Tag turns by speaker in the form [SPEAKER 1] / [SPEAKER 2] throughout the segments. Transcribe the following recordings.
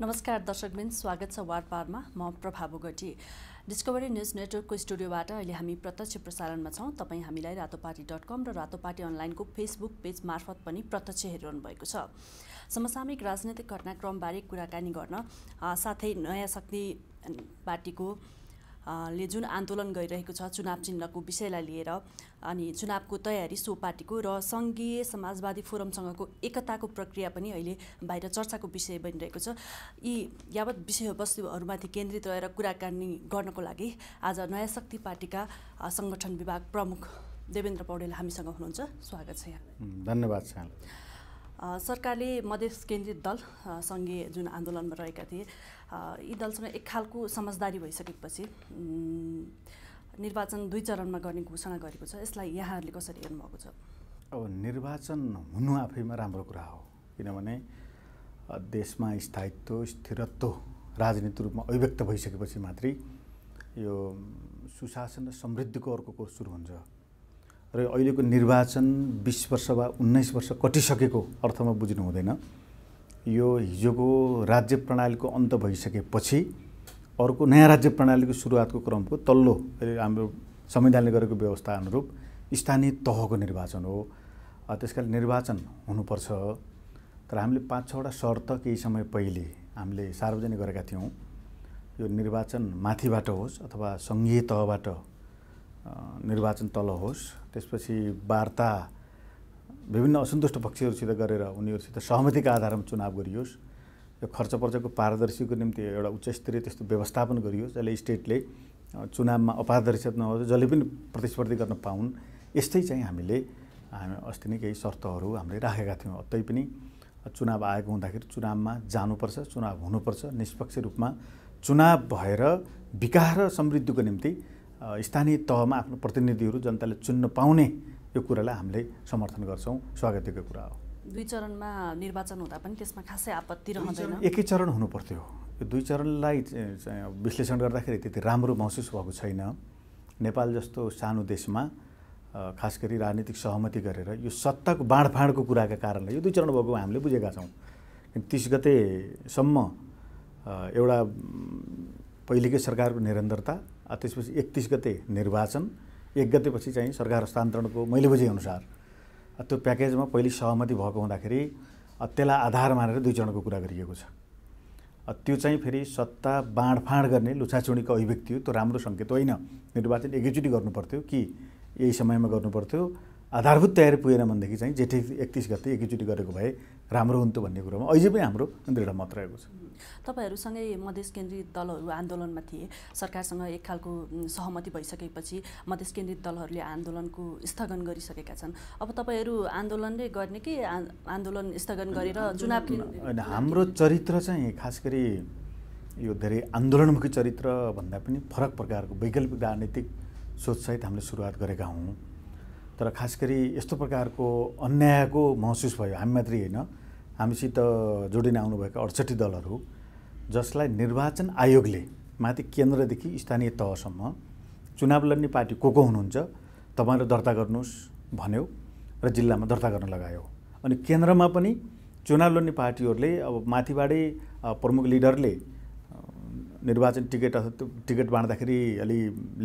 [SPEAKER 1] नमस्कार दर्शकबिन स्वागत छ वार्ड म प्रभा बोगटी डिस्कभरी न्युज नेटवर्कको स्टुडियोबाट अहिले हामी प्रत्यक्ष प्रसारणमा छौँ तपाईँ हामीलाई रातो डट कम र रातो अनलाइनको फेसबुक पेज मार्फत पनि प्रत्यक्ष हेरिरहनु भएको छ समसामयिक राजनैतिक घटनाक्रमबारे कुराकानी गर्न साथै नयाँ शक्ति पार्टीको ले जुन आन्दोलन गरिरहेको छ चुनाव चिन्हको विषयलाई लिएर अनि चुनावको तयारी सो पार्टीको र सङ्घीय समाजवादी फोरमसँगको एकताको प्रक्रिया पनि अहिले बाहिर चर्चाको विषय बनिरहेको छ यी यावत विषयवस्तुहरूमाथि केन्द्रित रहेर कुराकानी गर्नको लागि आज नयाँ शक्ति पार्टीका सङ्गठन विभाग प्रमुख देवेन्द्र पौडेल हामीसँग हुनुहुन्छ स्वागत छ
[SPEAKER 2] यहाँ धन्यवाद छ
[SPEAKER 1] सरकारले मधेस केन्द्रित दल सँगै जुन आन्दोलनमा रहेका थिए यी दलसँग एक खालको समझदारी भइसकेपछि निर्वाचन दुई चरणमा गर्ने घोषणा गरेको छ यसलाई यहाँहरूले कसरी हेर्नुभएको छ
[SPEAKER 2] अब निर्वाचन हुनु आफैमा राम्रो कुरा हो किनभने देशमा स्थायित्व स्थिरत्व राजनीतिक रूपमा अभिव्यक्त भइसकेपछि मात्रै यो सुशासन र समृद्धिको अर्को कोर्स सुरु हुन्छ र अहिलेको निर्वाचन बिस वर्ष वा उन्नाइस वर्ष कटिसकेको अर्थमा बुझ्नु हुँदैन यो हिजोको राज्य प्रणालीको अन्त भइसकेपछि अर्को नयाँ राज्य प्रणालीको सुरुवातको क्रमको तल्लो हाम्रो संविधानले गरेको व्यवस्था अनुरूप स्थानीय तहको निर्वाचन हो त्यस कारण निर्वाचन हुनुपर्छ तर हामीले पाँच छवटा शर्त केही समय पहिले हामीले सार्वजनिक गरेका थियौँ यो निर्वाचन माथिबाट होस् अथवा सङ्घीय तहबाट निर्वाचन तल होस् त्यसपछि वार्ता विभिन्न असन्तुष्ट पक्षहरूसित गरेर उनीहरूसित सहमतिका आधारमा चुनाव गरियोस् यो खर्च पर्चको पारदर्शीको निम्ति एउटा उच्च स्तरीय त्यस्तो व्यवस्थापन गरियोस् जसले स्टेटले चुनावमा अपारदर्शित नहोस् जसले पनि प्रतिस्पर्धी गर्न पाउन् यस्तै चाहिँ हामीले हामी अस्ति नै केही शर्तहरू हामीले राखेका थियौँ तै पनि चुनाव आएको हुँदाखेरि चुनावमा जानुपर्छ चुनाव हुनुपर्छ निष्पक्ष रूपमा चुनाव भएर विकास र समृद्धिको निम्ति स्थानीय तहमा आफ्नो प्रतिनिधिहरू जनताले चुन्न पाउने यो कुरालाई हामीले समर्थन गर्छौँ स्वागतको कुरा हो
[SPEAKER 1] दुई चरणमा निर्वाचन हुँदा पनि त्यसमा खासै आपत्ति रहँदैन एकै
[SPEAKER 2] चरण हुनुपर्थ्यो यो दुई चरणलाई विश्लेषण गर्दाखेरि त्यति राम्रो महसुस भएको छैन नेपाल जस्तो सानो देशमा खास गरी राजनीतिक सहमति गरेर यो सत्ताको बाँडफाँडको कुराका कारणले यो दुई चरण भएको हामीले बुझेका छौँ तिस गतेसम्म एउटा पहिलेकै सरकारको निरन्तरता त्यसपछि एकतिस गते निर्वाचन एक गतेपछि चाहिँ सरकार हस्तान्तरणको मैले बुझेअनुसार त्यो प्याकेजमा पहिले सहमति भएको हुँदाखेरि त्यसलाई आधार मानेर दुई चरणको कुरा गरिएको छ त्यो चाहिँ फेरि सत्ता बाँडफाँड गर्ने लुचाचुडीको अभिव्यक्ति हो त्यो राम्रो सङ्केत होइन निर्वाचन एकैचोटि गर्नुपर्थ्यो कि यही समयमा गर्नुपर्थ्यो आधारभूत तयारी पुगेन भनेदेखि चाहिँ जेठी एकतिस गते एकैचोटि गरेको भए राम्रो हुन्थ्यो भन्ने कुरोमा अहिले पनि हाम्रो दृढ मत रहेको छ
[SPEAKER 1] तपाईँहरूसँगै मधेस केन्द्रित दलहरू आन्दोलनमा थिए सरकारसँग एक खालको सहमति भइसकेपछि मधेस केन्द्रित दलहरूले आन्दोलनको स्थगन गरिसकेका छन् अब तपाईँहरू आन्दोलनले गर्ने कि आन्दोलन स्थगन गरेर चुनाव
[SPEAKER 2] हाम्रो चरित्र चाहिँ खास गरी यो धेरै आन्दोलनमुखी चरित्र भन्दा पनि फरक प्रकारको वैकल्पिक राजनीतिक सोचसहित हामीले सुरुवात गरेका हौँ तर खास गरी यस्तो प्रकारको अन्यायको महसुस भयो हामी मात्रै होइन हामीसित जोडिन आउनुभएका अडसठी दलहरू जसलाई निर्वाचन आयोगले माथि केन्द्रदेखि स्थानीय तहसम्म चुनाव लड्ने पार्टी को को हुनुहुन्छ तपाईँहरू दर्ता गर्नुहोस् भन्यो र जिल्लामा दर्ता गर्न लगायो अनि केन्द्रमा पनि चुनाव लड्ने पार्टीहरूले अब माथिबाटै प्रमुख लिडरले निर्वाचन टिकट टिकट बाँड्दाखेरि अलि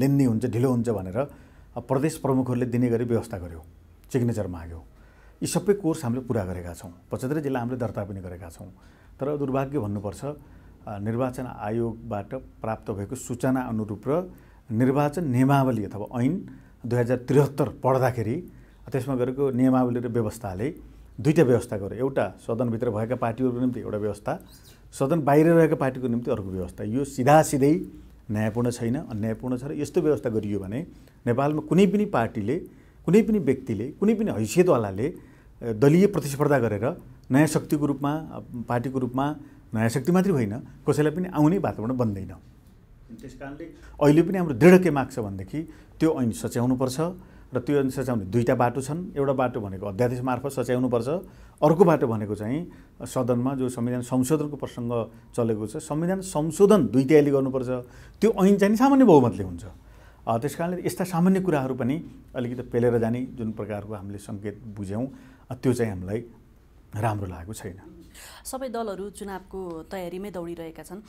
[SPEAKER 2] लेन्दी हुन्छ ढिलो हुन्छ भनेर प्रदेश प्रमुखहरूले दिने गरी व्यवस्था गर्यो सिग्नेचर माग्यो यी सबै कोर्स हामीले पुरा गरेका छौँ पचहत्तर जिल्ला हामीले दर्ता पनि गरेका छौँ तर दुर्भाग्य भन्नुपर्छ निर्वाचन आयोगबाट प्राप्त भएको सूचना अनुरूप र निर्वाचन नियमावली अथवा ऐन दुई हजार त्रिहत्तर पढ्दाखेरि त्यसमा गरेको नियमावली र व्यवस्थाले दुईवटा व्यवस्था गर्यो एउटा सदनभित्र भएका पार्टीहरूको निम्ति एउटा व्यवस्था सदन बाहिर रहेका पार्टीको निम्ति अर्को व्यवस्था यो सिधा सिधै न्यायपूर्ण छैन अन्यायपूर्ण छ र यस्तो व्यवस्था गरियो भने नेपालमा कुनै पनि पार्टीले कुनै पनि व्यक्तिले कुनै पनि हैसियतवालाले दलीय प्रतिस्पर्धा गरेर नयाँ शक्तिको रूपमा पार्टीको रूपमा नयाँ शक्ति मात्रै होइन कसैलाई पनि आउने वातावरण बन्दैन त्यस कारणले अहिले पनि हाम्रो दृढ के माग छ भनेदेखि त्यो ऐन सच्याउनुपर्छ र त्यो ऐन सच्याउने दुईवटा बाटो छन् एउटा बाटो भनेको अध्यादेश मार्फत सच्याउनुपर्छ अर्को बाटो भनेको चाहिँ सदनमा जो संविधान संशोधनको प्रसङ्ग चलेको छ संविधान संशोधन तयारी गर्नुपर्छ त्यो ऐन चाहिँ सामान्य बहुमतले हुन्छ त्यस कारणले यस्ता सामान्य कुराहरू पनि अलिकति पेलेर जाने जुन प्रकारको हामीले सङ्केत बुझ्यौँ त्यो चाहिँ हामीलाई राम्रो लागेको छैन
[SPEAKER 1] सबै दलहरू चुनावको तयारीमै दौडिरहेका छन्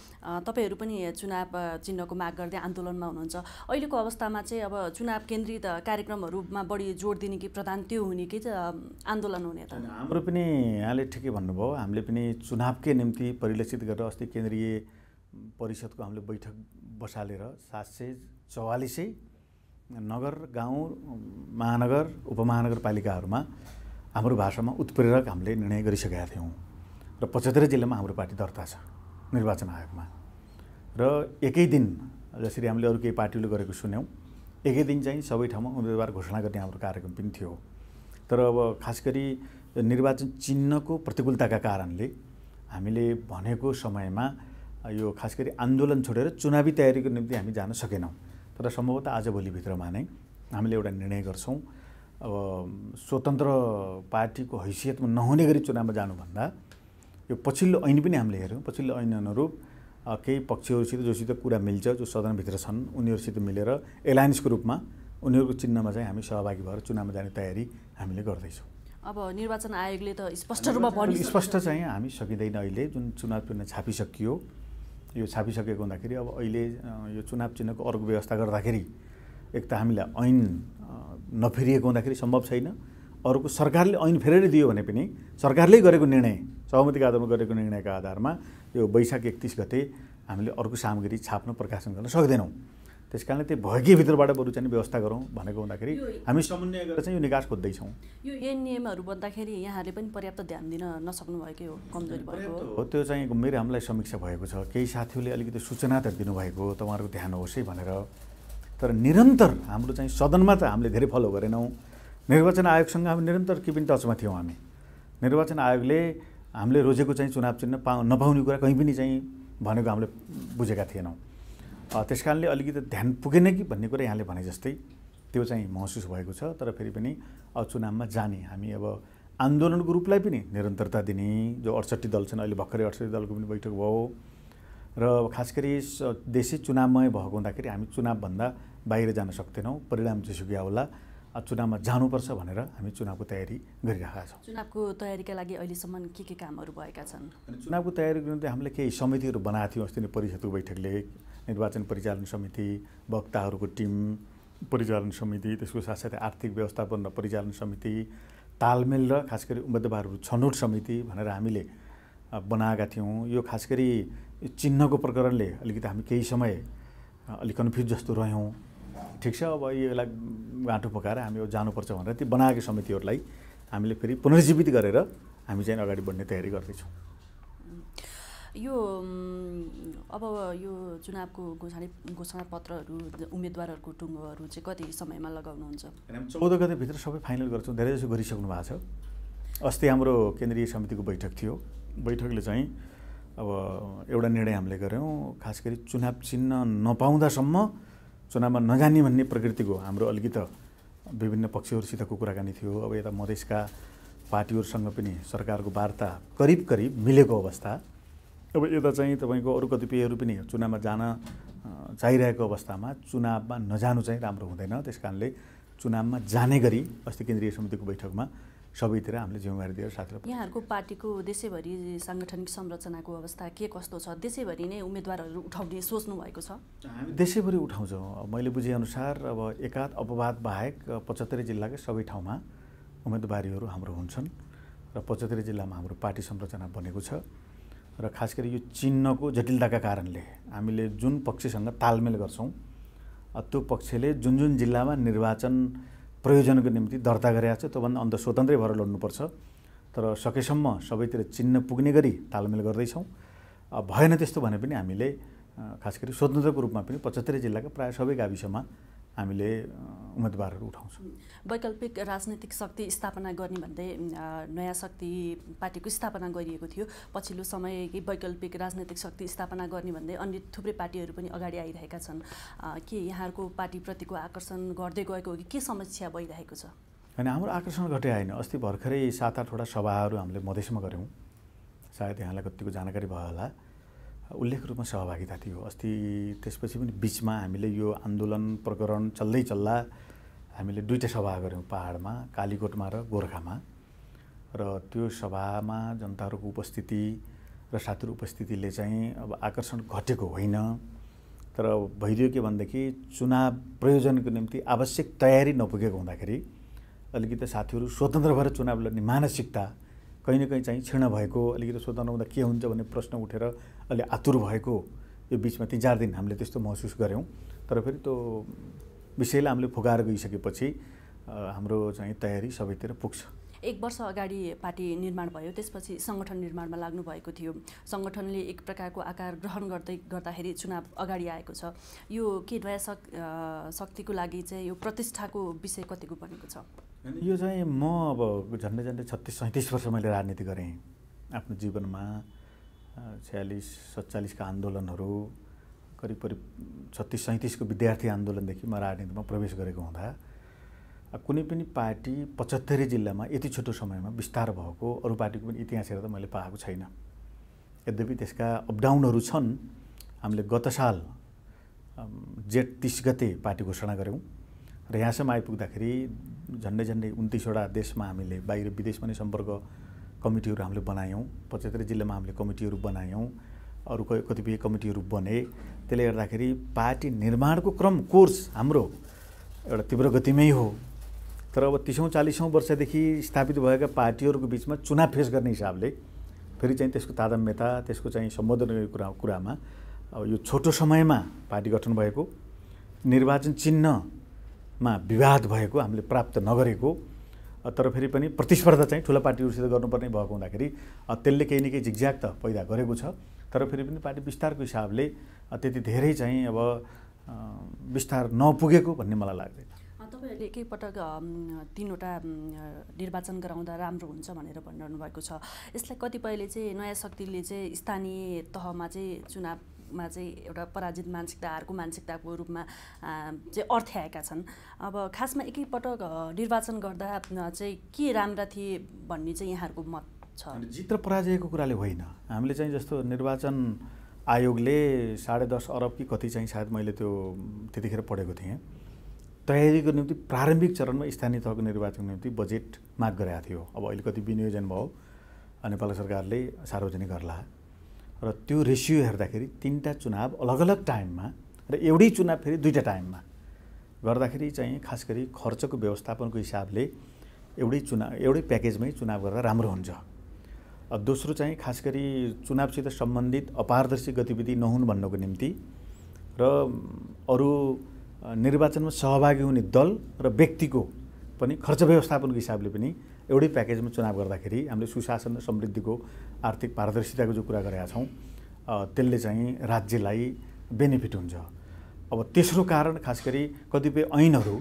[SPEAKER 1] तपाईँहरू पनि चुनाव चिन्हको माग गर्दै आन्दोलनमा हुनुहुन्छ अहिलेको अवस्थामा चाहिँ अब चुनाव केन्द्रित कार्यक्रमहरूमा बढी जोड दिने कि प्रधान त्यो हुने कि आन्दोलन हुने त हाम्रो
[SPEAKER 2] पनि यहाँले ठिकै भन्नुभयो हामीले पनि चुनावकै निम्ति परिलक्षित गरेर अस्ति केन्द्रीय परिषदको हामीले बैठक बसालेर सात सय चौवालिसै नगर गाउँ महानगर उपमहानगरपालिकाहरूमा हाम्रो भाषामा उत्प्रेरक हामीले निर्णय गरिसकेका थियौँ र पचहत्तरै जिल्लामा हाम्रो पार्टी दर्ता छ निर्वाचन आयोगमा र एकै दिन जसरी हामीले अरू केही पार्टीले गरेको सुन्यौँ एकै दिन चाहिँ सबै ठाउँमा उम्मेदवार घोषणा गर्ने हाम्रो कार्यक्रम पनि थियो तर अब खास गरी निर्वाचन चिन्हको प्रतिकूलताका कारणले हामीले भनेको समयमा यो खास गरी आन्दोलन छोडेर चुनावी तयारीको निम्ति हामी जान सकेनौँ तर सम्भवतः आजभोलिभित्रमा नै हामीले एउटा निर्णय गर्छौँ अब स्वतन्त्र पार्टीको हैसियतमा नहुने गरी चुनावमा जानुभन्दा यो पछिल्लो ऐन पनि हामीले हेऱ्यौँ पछिल्लो ऐन अनुरूप केही पक्षहरूसित जोसित कुरा मिल्छ जो सदनभित्र छन् उनीहरूसित मिलेर एलायन्सको रूपमा उनीहरूको चिन्हमा चाहिँ हामी सहभागी भएर चुनावमा जाने तयारी हामीले गर्दैछौँ
[SPEAKER 1] अब निर्वाचन आयोगले त स्पष्ट रूपमा स्पष्ट चाहिँ
[SPEAKER 2] हामी सकिँदैन अहिले जुन चुनाव चिन्ह छापिसकियो यो छापिसकेको हुँदाखेरि अब अहिले यो चुनाव चिन्हको अर्को व्यवस्था गर्दाखेरि एक त हामीलाई ऐन नफेरिएको हुँदाखेरि सम्भव छैन अरूको सरकारले ऐन फेरेर दियो भने पनि सरकारले गरेको निर्णय सहमतिको आधारमा गरेको निर्णयका आधारमा यो वैशाख एकतिस गते हामीले अर्को सामग्री छाप्न प्रकाशन गर्न सक्दैनौँ त्यस कारणले त्यो भएकै भित्रबाट बरु चाहिँ व्यवस्था गरौँ भनेको हुँदाखेरि हामी समन्वय गरेर चाहिँ यो निकास खोज्दैछौँ
[SPEAKER 1] यो एनएमहरू बन्दाखेरि यहाँले पनि पर्याप्त ध्यान दिन नसक्नु भएकै हो कमजोरी भएको
[SPEAKER 2] हो त्यो चाहिँ मेरो हामीलाई समीक्षा भएको छ केही साथीहरूले अलिकति सूचना त दिनुभएको तपाईँहरूको ध्यान होस् है भनेर तर निरन्तर हाम्रो चाहिँ सदनमा त हामीले धेरै फलो गरेनौँ निर्वाचन आयोगसँग हामी निरन्तर के पनि टचमा थियौँ हामी निर्वाचन आयोगले हामीले रोजेको चाहिँ चुनाव चिन्ह पा नपाउने कुरा कहीँ पनि चाहिँ भनेको हामीले बुझेका थिएनौँ त्यस कारणले अलिकति ध्यान पुगेन कि भन्ने कुरा यहाँले भने जस्तै त्यो चाहिँ महसुस भएको छ तर फेरि पनि अब चुनावमा जाने हामी अब आन्दोलनको रूपलाई पनि निरन्तरता दिने जो अडसट्ठी दल छन् अहिले भर्खरै अडसट्ठी दलको पनि बैठक भयो र खास गरी देशै चुनावमय भएको हुँदाखेरि हामी चुनावभन्दा बाहिर जान सक्दैनौँ परिणाम जेसुकै होला चुनावमा जानुपर्छ भनेर हामी चुनावको तयारी गरिरहेका छौँ
[SPEAKER 1] चुनावको तयारीका लागि अहिलेसम्म के के कामहरू भएका छन्
[SPEAKER 2] चुनावको तयारीको निम्ति हामीले केही समितिहरू बनाएको थियौँ अस्ति नै परिषदको बैठकले निर्वाचन परिचालन समिति वक्ताहरूको टिम परिचालन समिति त्यसको साथसाथै आर्थिक व्यवस्थापन र परिचालन समिति तालमेल र खास गरी उम्मेदवारहरू छनौट समिति भनेर हामीले बनाएका थियौँ यो खास गरी चिन्हको प्रकरणले अलिकति हामी केही समय अलिक कन्फ्युज जस्तो रह्यौँ ठिक छ अब यसलाई घाँटो पकाएर हामी यो जानुपर्छ भनेर ती बनाएको समितिहरूलाई हामीले फेरि पुनर्जीवित गरेर हामी चाहिँ अगाडि बढ्ने तयारी गर्दैछौँ
[SPEAKER 1] यो अब यो चुनावको घोषणा घोषणापत्रहरू उम्मेदवारहरूको टुङ्गोहरू चाहिँ कति समयमा लगाउनुहुन्छ चौध
[SPEAKER 2] गतेभित्र सबै फाइनल गर्छौँ जसो गरिसक्नु भएको छ अस्ति हाम्रो केन्द्रीय समितिको बैठक थियो बैठकले चाहिँ अब एउटा निर्णय हामीले गऱ्यौँ खास गरी चुनाव चिन्ह नपाउँदासम्म चुनावमा नजाने भन्ने प्रकृतिको हाम्रो अलिकति विभिन्न पक्षहरूसितको कुराकानी थियो अब यता मधेसका पार्टीहरूसँग पनि सरकारको वार्ता करिब करिब मिलेको अवस्था अब यता चाहिँ तपाईँको अरू कतिपयहरू पनि चुनावमा जान चाहिरहेको अवस्थामा चुनावमा नजानु चाहिँ राम्रो हुँदैन त्यस कारणले चुनावमा जाने गरी अस्ति केन्द्रीय समितिको बैठकमा सबैतिर हामीले जिम्मेवारी दिएर साथ
[SPEAKER 1] यहाँहरूको पार्टीको देशैभरि साङ्गठनिक संरचनाको अवस्था के कस्तो छ देशैभरि नै उम्मेदवारहरू उठाउने सोच्नु भएको छ
[SPEAKER 2] हामी देशैभरि उठाउँछौँ मैले बुझेअनुसार अब एकात अपवाद बाहेक पचहत्तरी जिल्लाकै सबै ठाउँमा उम्मेदवारीहरू हाम्रो हुन्छन् र पचहत्तरी जिल्लामा हाम्रो पार्टी संरचना बनेको छ र खास गरी यो चिन्हको जटिलताका कारणले हामीले जुन पक्षसँग तालमेल गर्छौँ त्यो पक्षले जुन जुन जिल्लामा निर्वाचन प्रयोजनको निम्ति दर्ता गरेका छ त्योभन्दा अन्त स्वतन्त्रै भएर लड्नुपर्छ तर सकेसम्म सबैतिर चिन्न पुग्ने गरी तालमेल गर्दैछौँ भएन त्यस्तो भने पनि हामीले खास गरी स्वतन्त्रको रूपमा पनि पचहत्तरै जिल्लाका प्रायः सबै गाविसमा हामीले उम्मेदवारहरू उठाउँछौँ
[SPEAKER 1] वैकल्पिक राजनैतिक शक्ति स्थापना गर्ने भन्दै नयाँ शक्ति पार्टीको स्थापना गरिएको थियो पछिल्लो समय वैकल्पिक राजनैतिक शक्ति स्थापना गर्ने भन्दै अन्य थुप्रै पार्टीहरू पनि अगाडि आइरहेका छन् के यहाँहरूको पार्टीप्रतिको आकर्षण घट्दै गएको हो कि के समस्या भइरहेको छ
[SPEAKER 2] होइन हाम्रो आकर्षण घटे आएन अस्ति भर्खरै सात आठवटा सभाहरू हामीले मधेसमा गऱ्यौँ सायद यहाँलाई कतिको जानकारी भयो होला उल्लेख रूपमा सहभागिता थियो अस्ति त्यसपछि पनि बिचमा हामीले यो आन्दोलन प्रकरण चल्दै चल्ला हामीले दुईवटा सभा गऱ्यौँ पाहाडमा कालीकोटमा र गोर्खामा र त्यो सभामा जनताहरूको उपस्थिति र साथीहरू उपस्थितिले चाहिँ अब आकर्षण घटेको होइन तर भइदियो के भनेदेखि चुनाव प्रयोजनको निम्ति आवश्यक तयारी नपुगेको हुँदाखेरि अलिकति साथीहरू स्वतन्त्र भएर चुनाव लड्ने मानसिकता कहीँ न कहीँ चाहिँ क्षण भएको अलिकति स्वतन्त्र हुँदा के हुन्छ भन्ने प्रश्न उठेर अलि आतुर भएको यो बिचमा तिन चार दिन हामीले त्यस्तो महसुस गऱ्यौँ तर फेरि त्यो विषयलाई हामीले फुगाएर गइसकेपछि हाम्रो चाहिँ तयारी सबैतिर पुग्छ
[SPEAKER 1] एक वर्ष अगाडि पार्टी निर्माण भयो त्यसपछि सङ्गठन निर्माणमा लाग्नु भएको थियो सङ्गठनले एक प्रकारको आकार ग्रहण गर्दै गर्दाखेरि चुनाव अगाडि आएको छ यो के नयाँ शक शक्तिको लागि चाहिँ यो प्रतिष्ठाको विषय कतिको बनेको छ
[SPEAKER 2] यो चाहिँ म अब झन्डै झन्डै छत्तिस सैँतिस वर्ष मैले राजनीति गरेँ आफ्नो जीवनमा छ्यालिस सत्तालिसका आन्दोलनहरू करिब करिब छत्तिस सैँतिसको विद्यार्थी आन्दोलनदेखि म राजनीतिमा प्रवेश गरेको हुँदा कुनै पनि पार्टी पचहत्तरी जिल्लामा यति छोटो समयमा विस्तार भएको अरू पार्टीको पनि इतिहास त मैले पाएको छैन यद्यपि त्यसका अपडाउनहरू छन् हामीले गत साल जेठ तिस गते पार्टी घोषणा गऱ्यौँ र यहाँसम्म आइपुग्दाखेरि झन्डै झन्डै उन्तिसवटा देशमा हामीले बाहिर विदेशमा नै सम्पर्क कमिटीहरू हामीले बनायौँ पचहत्तर जिल्लामा हामीले कमिटीहरू बनायौँ अरू कतिपय कमिटीहरू बने त्यसले गर्दाखेरि पार्टी निर्माणको क्रम कोर्स हाम्रो एउटा तीव्र गतिमै हो तर अब तिसौँ चालिसौँ वर्षदेखि स्थापित भएका पार्टीहरूको बिचमा चुनाव फेस गर्ने हिसाबले फेरि चाहिँ त्यसको तादम्यता त्यसको चाहिँ सम्बोधन गर्ने कुरा कुरामा अब यो छोटो समयमा पार्टी गठन भएको निर्वाचन चिन्हमा विवाद भएको हामीले प्राप्त नगरेको तर फेरि पनि प्रतिस्पर्धा चाहिँ ठुला पार्टीहरूसित गर्नुपर्ने भएको हुँदाखेरि त्यसले केही न केही झिकझ्याक त पैदा गरेको छ तर फेरि पनि पार्टी विस्तारको हिसाबले त्यति धेरै चाहिँ अब विस्तार नपुगेको भन्ने मलाई लाग्दैन
[SPEAKER 1] तपाईँहरूले एकैपटक तिनवटा निर्वाचन गराउँदा राम्रो हुन्छ भनेर भनिरहनु भएको छ यसलाई कतिपयले चाहिँ नयाँ शक्तिले चाहिँ स्थानीय तहमा चाहिँ चुनाव मा चाहिँ एउटा पराजित मानसिकता अर्को मानसिकताको रूपमा चाहिँ अर्थ्याएका छन् अब खासमा एकैपटक निर्वाचन गर्दा चाहिँ के राम्रा थिए भन्ने चाहिँ यहाँहरूको मत छ जित
[SPEAKER 2] र पराजयको कुराले होइन हामीले चाहिँ जस्तो निर्वाचन आयोगले साढे दस अरब कि कति चाहिँ सायद मैले त्यो त्यतिखेर पढेको थिएँ तयारीको निम्ति प्रारम्भिक चरणमा स्थानीय तहको निर्वाचनको निम्ति बजेट माग गरेका थियो अब अहिले कति विनियोजन भयो नेपाल सरकारले सार्वजनिक गर्ला र त्यो रेसियो हेर्दाखेरि तिनवटा चुनाव अलग अलग टाइममा र एउटै चुनाव फेरि दुईवटा टाइममा गर्दाखेरि चाहिँ खास गरी खर्चको व्यवस्थापनको हिसाबले एउटै चुनाव एउटै प्याकेजमै चुनाव गर्दा राम्रो हुन्छ दोस्रो चाहिँ खास गरी चुनावसित सम्बन्धित अपारदर्शी गतिविधि नहुन् भन्नको निम्ति र अरू निर्वाचनमा सहभागी हुने दल र व्यक्तिको पनि खर्च व्यवस्थापनको हिसाबले पनि एउटै प्याकेजमा चुनाव गर्दाखेरि हामीले सुशासन र समृद्धिको आर्थिक पारदर्शिताको जो कुरा गरेका छौँ त्यसले चाहिँ राज्यलाई बेनिफिट हुन्छ अब तेस्रो कारण खास गरी कतिपय ऐनहरू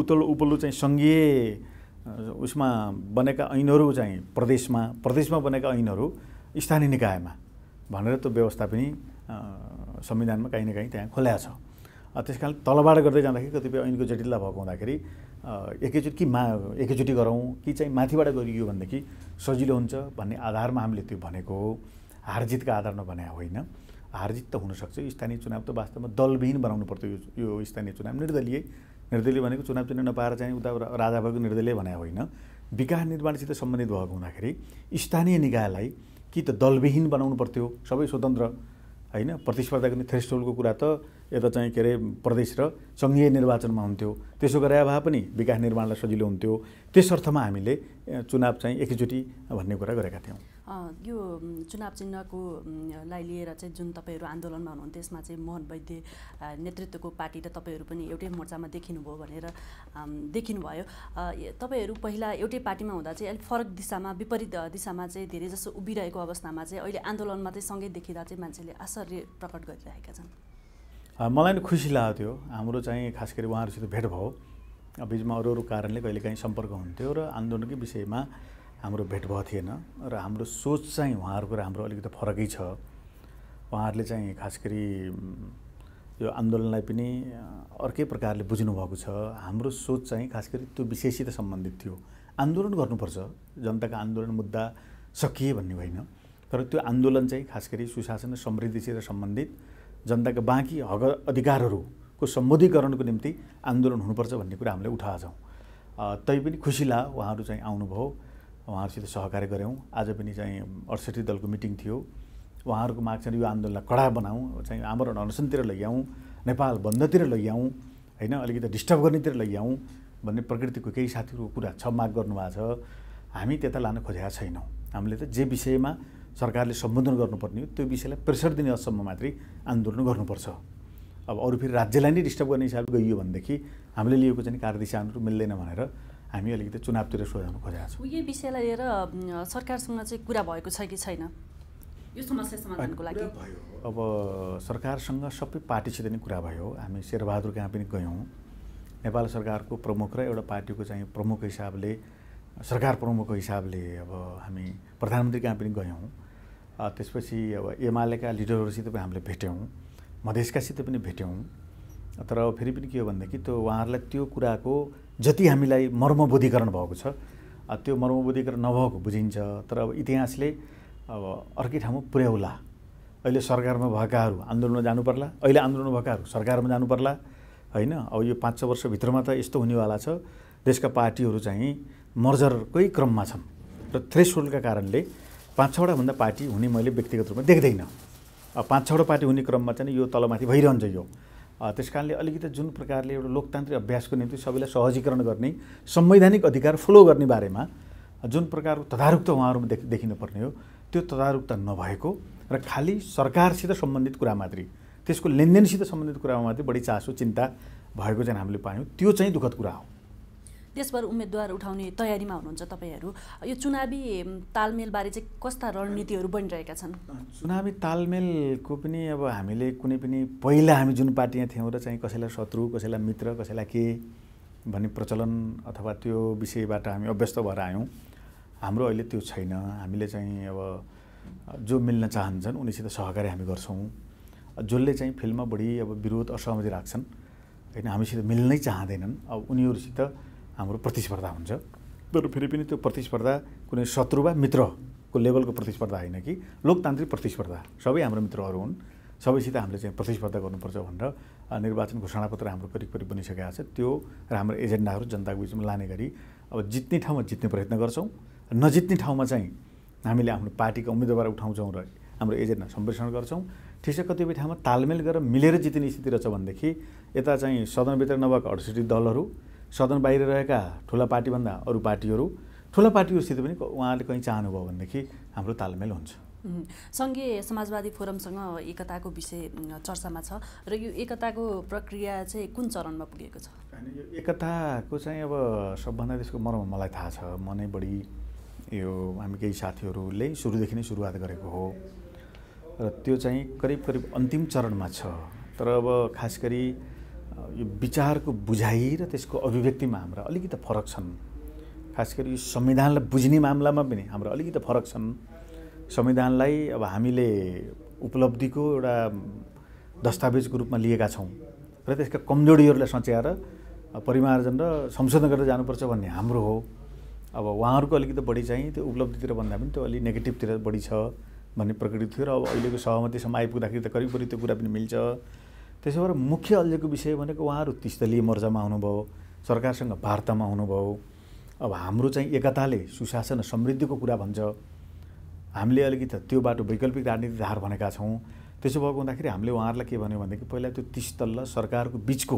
[SPEAKER 2] उत्लो उपल्लो चाहिँ सङ्घीय उसमा बनेका ऐनहरू चाहिँ प्रदेशमा प्रदेशमा बनेका ऐनहरू स्थानीय निकायमा भनेर त्यो व्यवस्था पनि संविधानमा काहीँ न काहीँ त्यहाँ खोल्या छ त्यस कारण तलबाट गर्दै जाँदाखेरि कतिपय ऐनको जटिलता भएको हुँदाखेरि एकैचोटि कि मा एकैचोटि गरौँ कि चाहिँ माथिबाट गरियो भनेदेखि सजिलो हुन्छ भन्ने आधारमा हामीले त्यो भनेको हो हारजितका आधारमा भने होइन हारजित त हुनसक्छ स्थानीय चुनाव त वास्तवमा दलविहीन बनाउनु पर्थ्यो यो यो स्थानीय चुनाव निर्दलीय निर्दलीय भनेको चुनाव चिन्ह नपाएर चाहिँ उता राजा भएको निर्दलीय भने होइन विकास निर्माणसित सम्बन्धित भएको हुँदाखेरि स्थानीय निकायलाई कि त दलविहीन बनाउनु पर्थ्यो सबै स्वतन्त्र होइन प्रतिस्पर्धा गर्ने थ्रेसोल्डको कुरा त यता चाहिँ के अरे प्रदेश र सङ्घीय निर्वाचनमा हुन्थ्यो त्यसो गरे भए पनि विकास निर्माणलाई सजिलो हुन्थ्यो त्यस अर्थमा हामीले चुनाव चाहिँ एकैचोटि भन्ने कुरा गरेका थियौँ
[SPEAKER 1] यो चुनाव चिन्हको लाई लिएर चाहिँ जुन तपाईँहरू आन्दोलनमा हुनुहुन्थ्यो त्यसमा चाहिँ मोहन वैद्य नेतृत्वको पार्टी र तपाईँहरू पनि एउटै मोर्चामा देखिनुभयो भनेर देखिनुभयो तपाईँहरू पहिला एउटै पार्टीमा हुँदा चाहिँ अलिक फरक दिशामा विपरीत दिशामा चाहिँ धेरै जसो उभिरहेको अवस्थामा चाहिँ अहिले आन्दोलनमा चाहिँ सँगै देखिँदा चाहिँ मान्छेले आश्चर्य प्रकट गरिरहेका
[SPEAKER 2] छन् मलाई नै खुसी लाग्यो त्यो हाम्रो चाहिँ खास गरी उहाँहरूसित भेट भयो बिचमा अरू अरू कारणले कहिलेकाहीँ सम्पर्क हुन्थ्यो र आन्दोलनकै विषयमा हाम्रो भेट भएको थिएन र हाम्रो सोच चाहिँ उहाँहरूको र हाम्रो अलिकति फरकै छ उहाँहरूले चाहिँ खास गरी यो आन्दोलनलाई पनि अर्कै प्रकारले बुझ्नुभएको छ हाम्रो सोच चाहिँ खास गरी त्यो विषयसित सम्बन्धित थियो आन्दोलन गर्नुपर्छ जनताको आन्दोलन मुद्दा सकिए भन्ने होइन तर त्यो आन्दोलन चाहिँ खास गरी सुशासन र समृद्धिसित सम्बन्धित जनताको बाँकी हक अधिकारहरूको सम्बोधीकरणको निम्ति आन्दोलन हुनुपर्छ भन्ने कुरा हामीले उठाएछौँ तैपनि खुसी ला उहाँहरू चाहिँ आउनुभयो उहाँहरूसित सहकार्य गऱ्यौँ आज पनि चाहिँ अडसठी दलको मिटिङ थियो उहाँहरूको माग चाहिँ यो आन्दोलनलाई कडा बनाऊँ चाहिँ आमरण अनसनतिर लैजाउँ नेपाल बन्दतिर लैजाउँ होइन अलिकति डिस्टर्ब गर्नेतिर लैजाउँ भन्ने प्रकृतिको केही साथीहरूको कुरा छ माग गर्नुभएको छ हामी त्यता लान खोजेका छैनौँ हामीले त जे विषयमा सरकारले सम्बोधन गर्नुपर्ने हो त्यो विषयलाई प्रेसर दिने असम्म मात्रै आन्दोलन गर्नुपर्छ अब अरू फेरि राज्यलाई नै डिस्टर्ब गर्ने हिसाबले गइयो भनेदेखि हामीले लिएको चाहिँ कार्यदिशा अनुरूप मिल्दैन भनेर हामी अलिकति चुनावतिर सोझाउन खोजेको
[SPEAKER 1] छौँ यो विषयलाई लिएर सरकारसँग चाहिँ कुरा भएको छ कि छैन यो समस्या समाधानको लागि
[SPEAKER 2] अब सरकारसँग सबै पार्टीसित नै कुरा भयो हामी शेरबहादुर कहाँ पनि गयौँ नेपाल सरकारको प्रमुख र एउटा पार्टीको चाहिँ प्रमुख हिसाबले सरकार प्रमुखको हिसाबले अब हामी प्रधानमन्त्री कहाँ पनि गयौँ त्यसपछि अब एमालेका लिडरहरूसित पनि हामीले भेट्यौँ मधेसकासित पनि भेट्यौँ तर फेरि पनि के हो भनेदेखि त्यो उहाँहरूलाई त्यो कुराको जति हामीलाई मर्मबोधीकरण भएको छ त्यो मर्मबोधीकरण नभएको बुझिन्छ तर अब इतिहासले अब अर्कै ठाउँमा पुर्याउला अहिले सरकारमा भएकाहरू आन्दोलनमा जानुपर्ला अहिले आन्दोलनमा भएकाहरू सरकारमा जानुपर्ला होइन अब यो पाँच छ वर्षभित्रमा त यस्तो हुनेवाला छ देशका पार्टीहरू चाहिँ मर्जरकै क्रममा छन् र होल्डका कारणले पाँच छवटा भन्दा पार्टी हुने मैले व्यक्तिगत रूपमा देख्दैन अब पाँच छवटा पार्टी हुने क्रममा चाहिँ यो तलमाथि भइरहन्छ यो त्यस कारणले अलिकति जुन प्रकारले एउटा लोकतान्त्रिक अभ्यासको निम्ति सबैलाई सहजीकरण गर्ने संवैधानिक अधिकार फलो गर्ने बारेमा जुन प्रकारको तदारुकता उहाँहरूमा देखिनुपर्ने हो त्यो तदारुकता नभएको र खालि सरकारसित सम्बन्धित कुरा मात्रै त्यसको लेनदेनसित सम्बन्धित कुरामा मात्रै बढी चासो चिन्ता भएको चाहिँ हामीले पायौँ त्यो चाहिँ दुःखद कुरा हो
[SPEAKER 1] त्यसबाट उम्मेद्वार उठाउने तयारीमा हुनुहुन्छ तपाईँहरू यो चुनावी तालमेलबारे चाहिँ कस्ता रणनीतिहरू बनिरहेका छन्
[SPEAKER 2] चुनावी तालमेलको पनि अब हामीले कुनै पनि पहिला हामी जुन पार्टीमा थियौँ र चाहिँ कसैलाई शत्रु कसैलाई मित्र कसैलाई के भन्ने प्रचलन अथवा त्यो विषयबाट हामी अभ्यस्त भएर आयौँ हाम्रो अहिले त्यो छैन हामीले चाहिँ अब जो मिल्न चाहन्छन् उनीसित सहकारी हामी गर्छौँ जसले चाहिँ फिल्डमा बढी अब विरोध असहमति राख्छन् होइन हामीसित मिल्नै चाहँदैनन् अब उनीहरूसित हाम्रो प्रतिस्पर्धा हुन्छ तर फेरि पनि त्यो प्रतिस्पर्धा कुनै शत्रु वा मित्रको लेभलको प्रतिस्पर्धा होइन कि लोकतान्त्रिक प्रतिस्पर्धा सबै हाम्रो मित्रहरू हुन् सबैसित हामीले चाहिँ प्रतिस्पर्धा गर्नुपर्छ भनेर निर्वाचन घोषणापत्र हाम्रो करिब करिब बनिसकेको छ त्यो र हाम्रो एजेन्डाहरू जनताको बिचमा लाने गरी अब जित्ने ठाउँमा जित्ने प्रयत्न गर्छौँ नजित्ने ठाउँमा चाहिँ हामीले आफ्नो पार्टीको उम्मेदवार उठाउँछौँ र हाम्रो एजेन्डा सम्प्रेषण गर्छौँ ठिक कतिपय ठाउँमा तालमेल गरेर मिलेर जित्ने स्थिति रहेछ भनेदेखि यता चाहिँ सदनभित्र नभएको अडसठी दलहरू सदन बाहिर रहेका ठुला पार्टीभन्दा अरू पार्टीहरू ठुला पार्टीहरूसित पनि उहाँहरूले कहीँ चाहनुभयो भनेदेखि हाम्रो तालमेल हुन्छ
[SPEAKER 1] सङ्घीय समाजवादी फोरमसँग एकताको विषय चर्चामा छ र यो एकताको प्रक्रिया चाहिँ कुन चरणमा पुगेको छ
[SPEAKER 2] यो एकताको चाहिँ अब सबभन्दा त्यसको मर्म मलाई थाहा छ म नै बढी यो हामी केही साथीहरूले सुरुदेखि नै सुरुवात गरेको हो र त्यो चाहिँ करिब करिब अन्तिम चरणमा छ तर अब खास गरी यो विचारको बुझाइ र त्यसको अभिव्यक्तिमा हाम्रा अलिकति फरक छन् खास गरी यो संविधानलाई बुझ्ने मामलामा पनि हाम्रो अलिकति फरक छन् संविधानलाई अब हामीले उपलब्धिको एउटा दस्तावेजको रूपमा लिएका छौँ र त्यसका कमजोरीहरूलाई सच्याएर परिमार्जन र संशोधन गरेर जानुपर्छ भन्ने हाम्रो हो अब उहाँहरूको अलिकति बढी चाहिँ त्यो उपलब्धितिर भन्दा पनि त्यो अलिक नेगेटिभतिर बढी छ भन्ने प्रकृति थियो र अब अहिलेको सहमतिसम्म आइपुग्दाखेरि त करिब करिब त्यो कुरा पनि मिल्छ त्यसो भएर मुख्य अहिलेको विषय भनेको उहाँहरू तिस्तलीय मोर्चामा आउनुभयो सरकारसँग वार्तामा हुनुभयो अब हाम्रो चाहिँ एकताले सुशासन समृद्धिको कुरा भन्छ हामीले अलिकति त्यो बाटो वैकल्पिक राजनीति धार भनेका छौँ त्यसो भएको हुँदाखेरि हामीले उहाँहरूलाई के भन्यो भनेदेखि पहिला त्यो तिस्तल र सरकारको बिचको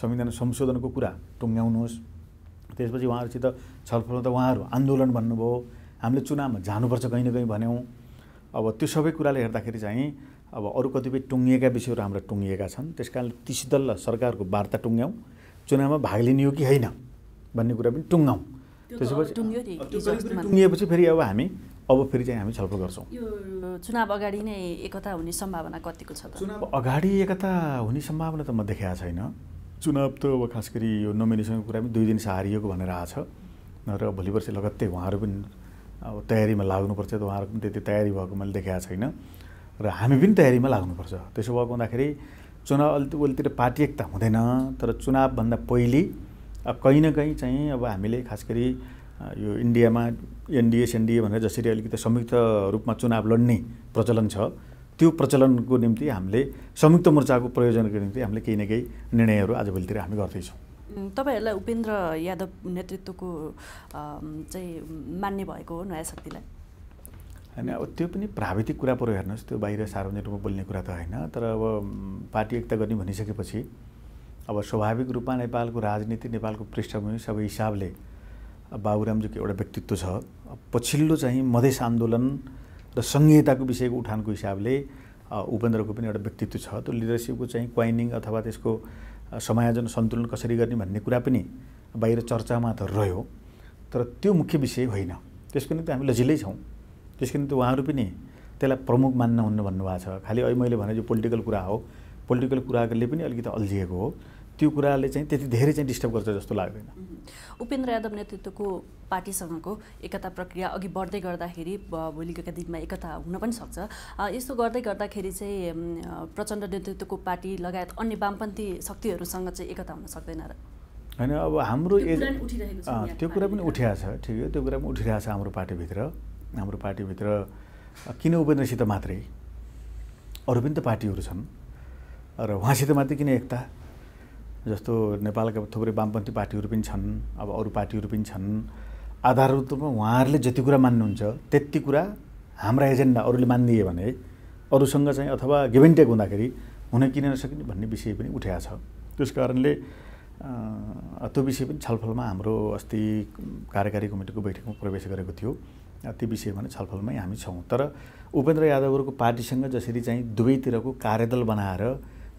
[SPEAKER 2] संविधान संशोधनको कुरा टुङ्ग्याउनुहोस् त्यसपछि उहाँहरूसित छलफल त उहाँहरू आन्दोलन भन्नुभयो हामीले चुनावमा जानुपर्छ कहीँ न कहीँ भन्यौँ अब त्यो सबै कुराले हेर्दाखेरि चाहिँ अब अरू कतिपय टुङ्गिएका विषयहरू हाम्रा टुङ्गिएका छन् त्यस कारण ती सरकारको वार्ता टुङ्ग्याउँ चुनावमा भाग लिने हो कि होइन भन्ने कुरा पनि टुङ्गाउँ
[SPEAKER 1] त्यसपछि टुङ्गिएपछि
[SPEAKER 2] फेरि अब हामी अब फेरि चाहिँ हामी छलफल गर्छौँ
[SPEAKER 1] चुनाव अगाडि नै एकता हुने सम्भावना कतिको छ चुनाव अगाडि
[SPEAKER 2] एकता हुने सम्भावना त म देखाएको छैन चुनाव त अब खास गरी यो नोमिनेसनको कुरा पनि दुई दिन सारिएको भनेर आएको छ र भोलि पर्सि लगत्तै उहाँहरू पनि अब तयारीमा लाग्नुपर्छ उहाँहरूको पनि त्यति तयारी भएको मैले देखाएको छैन र हामी पनि तयारीमा लाग्नुपर्छ त्यसो भएको हुँदाखेरि चुनाव अलि ओलीतिर पार्टी एकता हुँदैन तर चुनावभन्दा पहिले कहीँ न कहीँ चाहिँ अब हामीले खास गरी यो इन्डियामा एनडिए सेनडिए भनेर जसरी अलिकति संयुक्त रूपमा चुनाव लड्ने प्रचलन छ त्यो प्रचलनको निम्ति हामीले संयुक्त मोर्चाको प्रयोजनको निम्ति हामीले केही न केही निर्णयहरू आजभोलितिर हामी गर्दैछौँ
[SPEAKER 1] तपाईँहरूलाई उपेन्द्र यादव नेतृत्वको चाहिँ मान्ने भएको हो नयाँ शक्तिलाई
[SPEAKER 2] होइन अब त्यो पनि प्राविधिक कुरा पऱ्यो हेर्नुहोस् त्यो बाहिर सार्वजनिक रूपमा बोल्ने कुरा त होइन तर अब पार्टी एकता गर्ने भनिसकेपछि अब स्वाभाविक रूपमा नेपालको राजनीति नेपालको पृष्ठभूमि सबै हिसाबले बाबुरामजीको एउटा व्यक्तित्व छ पछिल्लो चाहिँ मधेस आन्दोलन र सङ्घीयताको विषयको उठानको हिसाबले उपेन्द्रको पनि एउटा व्यक्तित्व छ त्यो लिडरसिपको चाहिँ क्वाइनिङ अथवा त्यसको समायोजन सन्तुलन कसरी गर्ने भन्ने कुरा पनि बाहिर चर्चामा त रह्यो तर त्यो मुख्य विषय होइन त्यसको निम्ति हामी लजिलै छौँ त्यस कारण त उहाँहरू पनि त्यसलाई प्रमुख हुन्न भन्नुभएको छ खालि अहिले मैले भने यो पोलिटिकल कुरा हो पोलिटिकल कुराले पनि अलिकति अल्झिएको हो त्यो कुराले चाहिँ त्यति धेरै चाहिँ डिस्टर्ब गर्छ जस्तो लाग्दैन
[SPEAKER 1] उपेन्द्र यादव नेतृत्वको पार्टीसँगको एकता प्रक्रिया अघि बढ्दै गर्दाखेरि भोलिका दिनमा एकता हुन पनि सक्छ यस्तो गर्दै गर्दाखेरि चाहिँ प्रचण्ड नेतृत्वको पार्टी लगायत अन्य वामपन्थी शक्तिहरूसँग चाहिँ एकता हुन सक्दैन र
[SPEAKER 2] होइन अब हाम्रो त्यो कुरा पनि उठिरहेको छ ठिक हो त्यो कुरा पनि उठिरहेको छ हाम्रो पार्टीभित्र हाम्रो पार्टीभित्र किन उपेन्द्रसित मात्रै अरू पनि त पार्टीहरू छन् र उहाँसित मात्रै किन एकता जस्तो नेपालका थुप्रै वामपन्थी पार्टीहरू पनि छन् अब अरू पार्टीहरू पनि छन् आधारभूत रूपमा उहाँहरूले जति कुरा मान्नुहुन्छ त्यति कुरा हाम्रा एजेन्डा अरूले मानिदिए भने अरूसँग चाहिँ अथवा गेभेन्टेक हुँदाखेरि हुन किन नसकिने भन्ने विषय पनि उठ्या छ त्यस कारणले त्यो विषय पनि छलफलमा हाम्रो अस्ति कार्यकारी कमिटीको बैठकमा प्रवेश गरेको थियो त्यो विषयमा छलफलमै हामी छौँ तर उपेन्द्र यादवहरूको पार्टीसँग जसरी चाहिँ दुवैतिरको कार्यदल बनाएर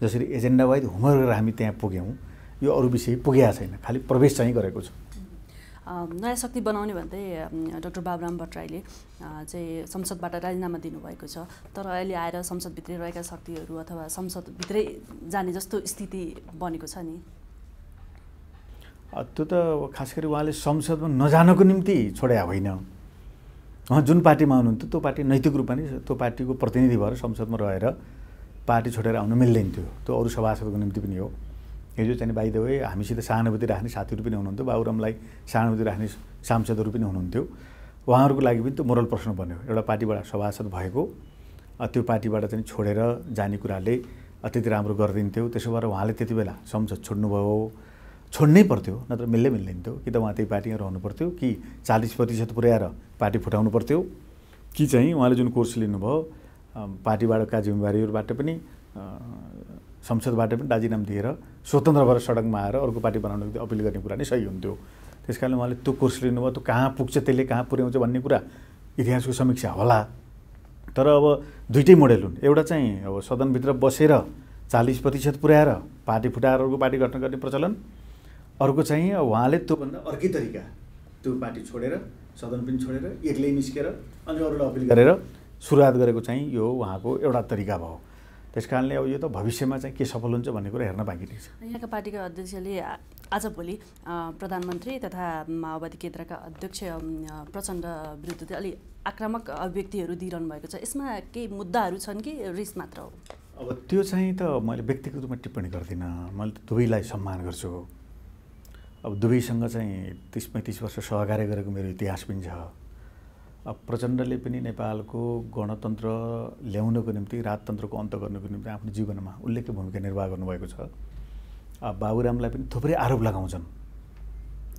[SPEAKER 2] जसरी एजेन्डा वाइज हुमर गरेर हामी त्यहाँ पुग्यौँ यो अरू विषय पुगेको छैन खालि प्रवेश चाहिँ गरेको छ
[SPEAKER 1] नयाँ शक्ति बनाउने भन्दै डाक्टर बाबुराम भट्टराईले चाहिँ संसदबाट राजीनामा दिनुभएको छ तर अहिले आएर संसदभित्रै रहेका शक्तिहरू अथवा संसदभित्रै जाने जस्तो स्थिति बनेको छ नि
[SPEAKER 2] त्यो त खास गरी उहाँले संसदमा नजानको निम्ति छोड्या होइन जुन पार्टीमा हुनुहुन्थ्यो त्यो पार्टी नैतिक रूपमा नै त्यो पार्टीको प्रतिनिधि भएर संसदमा रहेर पार्टी छोडेर आउनु मिल्दैन थियो त्यो अरू सभासदको निम्ति पनि हो हिजो चाहिँ बाइद वे हामीसित सहानुभूति राख्ने साथीहरू पनि हुनुहुन्थ्यो बाबुरामलाई सहानुभूति राख्ने सांसदहरू पनि हुनुहुन्थ्यो उहाँहरूको लागि पनि त्यो मोरल प्रश्न बन्यो एउटा पार्टीबाट सभासद भएको त्यो पार्टीबाट चाहिँ छोडेर जाने कुराले त्यति राम्रो गरिदिन्थ्यो त्यसो भएर उहाँले त्यति बेला संसद छोड्नुभयो छोड्नै पर्थ्यो नत्र मिल्दै मिल्दैन थियो कि त उहाँ त्यही पार्टीमा रहनु पर्थ्यो कि चालिस प्रतिशत पुर्याएर पार्टी फुटाउनु पर्थ्यो कि चाहिँ उहाँले जुन कोर्स लिनुभयो पार्टीबाटका जिम्मेवारीहरूबाट पनि संसदबाट पनि राजीनामा दिएर स्वतन्त्र भएर सडकमा आएर अर्को पार्टी बनाउनु अपिल गर्ने कुरा नै सही हुन्थ्यो त्यस कारणले उहाँले त्यो कोर्स लिनुभयो त्यो कहाँ पुग्छ त्यसले कहाँ पुर्याउँछ भन्ने कुरा इतिहासको समीक्षा होला तर अब दुइटै मोडेल हुन् एउटा चाहिँ अब सदनभित्र बसेर चालिस प्रतिशत पुर्याएर पार्टी फुटाएर अर्को पार्टी गठन गर्ने प्रचलन अर्को चाहिँ उहाँले त्योभन्दा अर्कै तरिका त्यो पार्टी छोडेर सदन पनि छोडेर एक्लै निस्केर अनि अरूलाई अपिल गरेर सुरुवात गरेको चाहिँ यो उहाँको एउटा तरिका भयो त्यस कारणले अब यो त भविष्यमा चाहिँ के सफल हुन्छ भन्ने कुरा हेर्न बाँकी नै छ
[SPEAKER 1] यहाँका पार्टीका अध्यक्षले आजभोलि प्रधानमन्त्री तथा माओवादी केन्द्रका अध्यक्ष प्रचण्ड विरुद्ध अलि अलिक आक्रामक अभिव्यक्तिहरू दिइरहनु भएको छ यसमा केही मुद्दाहरू छन् कि रिस मात्र हो
[SPEAKER 2] अब त्यो चाहिँ त मैले व्यक्तिगत रूपमा टिप्पणी गर्दिनँ मैले दुवैलाई सम्मान गर्छु अब दुवैसँग चाहिँ तिस पैँतिस वर्ष सहकार्य गरेको मेरो इतिहास पनि छ अब प्रचण्डले पनि नेपालको गणतन्त्र ल्याउनको निम्ति राजतन्त्रको अन्त गर्नको निम्ति आफ्नो जीवनमा उल्लेख्य भूमिका निर्वाह गर्नुभएको छ अब बाबुरामलाई पनि थुप्रै आरोप लगाउँछन्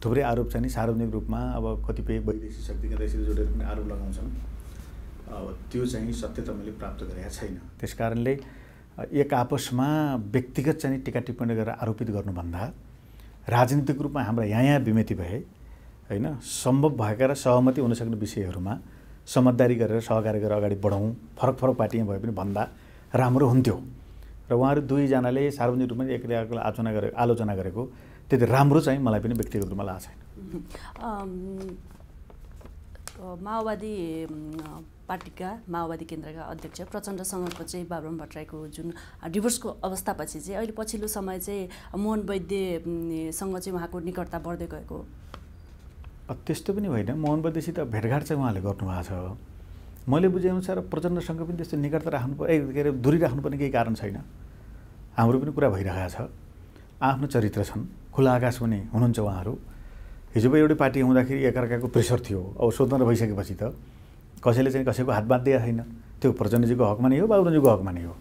[SPEAKER 2] थुप्रै आरोप चाहिँ नि सार्वजनिक रूपमा अब कतिपय वैदेशिक शक्ति देशले जोडेर पनि आरोप लगाउँछन् अब त्यो चाहिँ सत्य त मैले प्राप्त गरेका छैन त्यस कारणले एक आपसमा व्यक्तिगत चाहिँ टिका टिप्पणी गरेर आरोपित गर्नुभन्दा राजनीतिक रूपमा हाम्रा यहाँ यहाँ विमिति भए होइन सम्भव भएका र सहमति हुनसक्ने विषयहरूमा समझदारी गरेर सहकार्य गरेर अगाडि बढौँ फरक फरक पार्टीमा भए पनि भन्दा राम्रो हुन्थ्यो र उहाँहरू दुईजनाले सार्वजनिक रूपमा एकले आलोचना गरे आलोचना गरेको त्यति राम्रो चाहिँ मलाई पनि व्यक्तिगत रूपमा लाग्छ
[SPEAKER 1] छैन माओवादी पार्टीका माओवादी केन्द्रका अध्यक्ष प्रचण्डसँगको चाहिँ बाबुराम भट्टराईको जुन डिभोर्सको अवस्थापछि चाहिँ अहिले पछिल्लो समय चाहिँ मोहन वैद्यसँग चाहिँ उहाँको निकटता बढ्दै गएको
[SPEAKER 2] त्यस्तो पनि होइन मोहन वैद्यसित भेटघाट चाहिँ उहाँले गर्नुभएको छ मैले बुझेअनुसार प्रचण्डसँग पनि त्यस्तो निकटता राख्नु ए के अरे दुरी राख्नुपर्ने केही कारण छैन हाम्रो पनि कुरा भइरहेको छ आफ्नो चरित्र छन् खुला आकाश पनि हुनुहुन्छ उहाँहरू हिजो पो एउटै पार्टी हुँदाखेरि एकअर्काको प्रेसर थियो अब स्वतन्त्र भइसकेपछि त कसैले चाहिँ कसैको हात बाँधिदिएको छैन त्यो प्रचण्डजीको हकमा नै हो बाबुरामजीको हकमा नै हो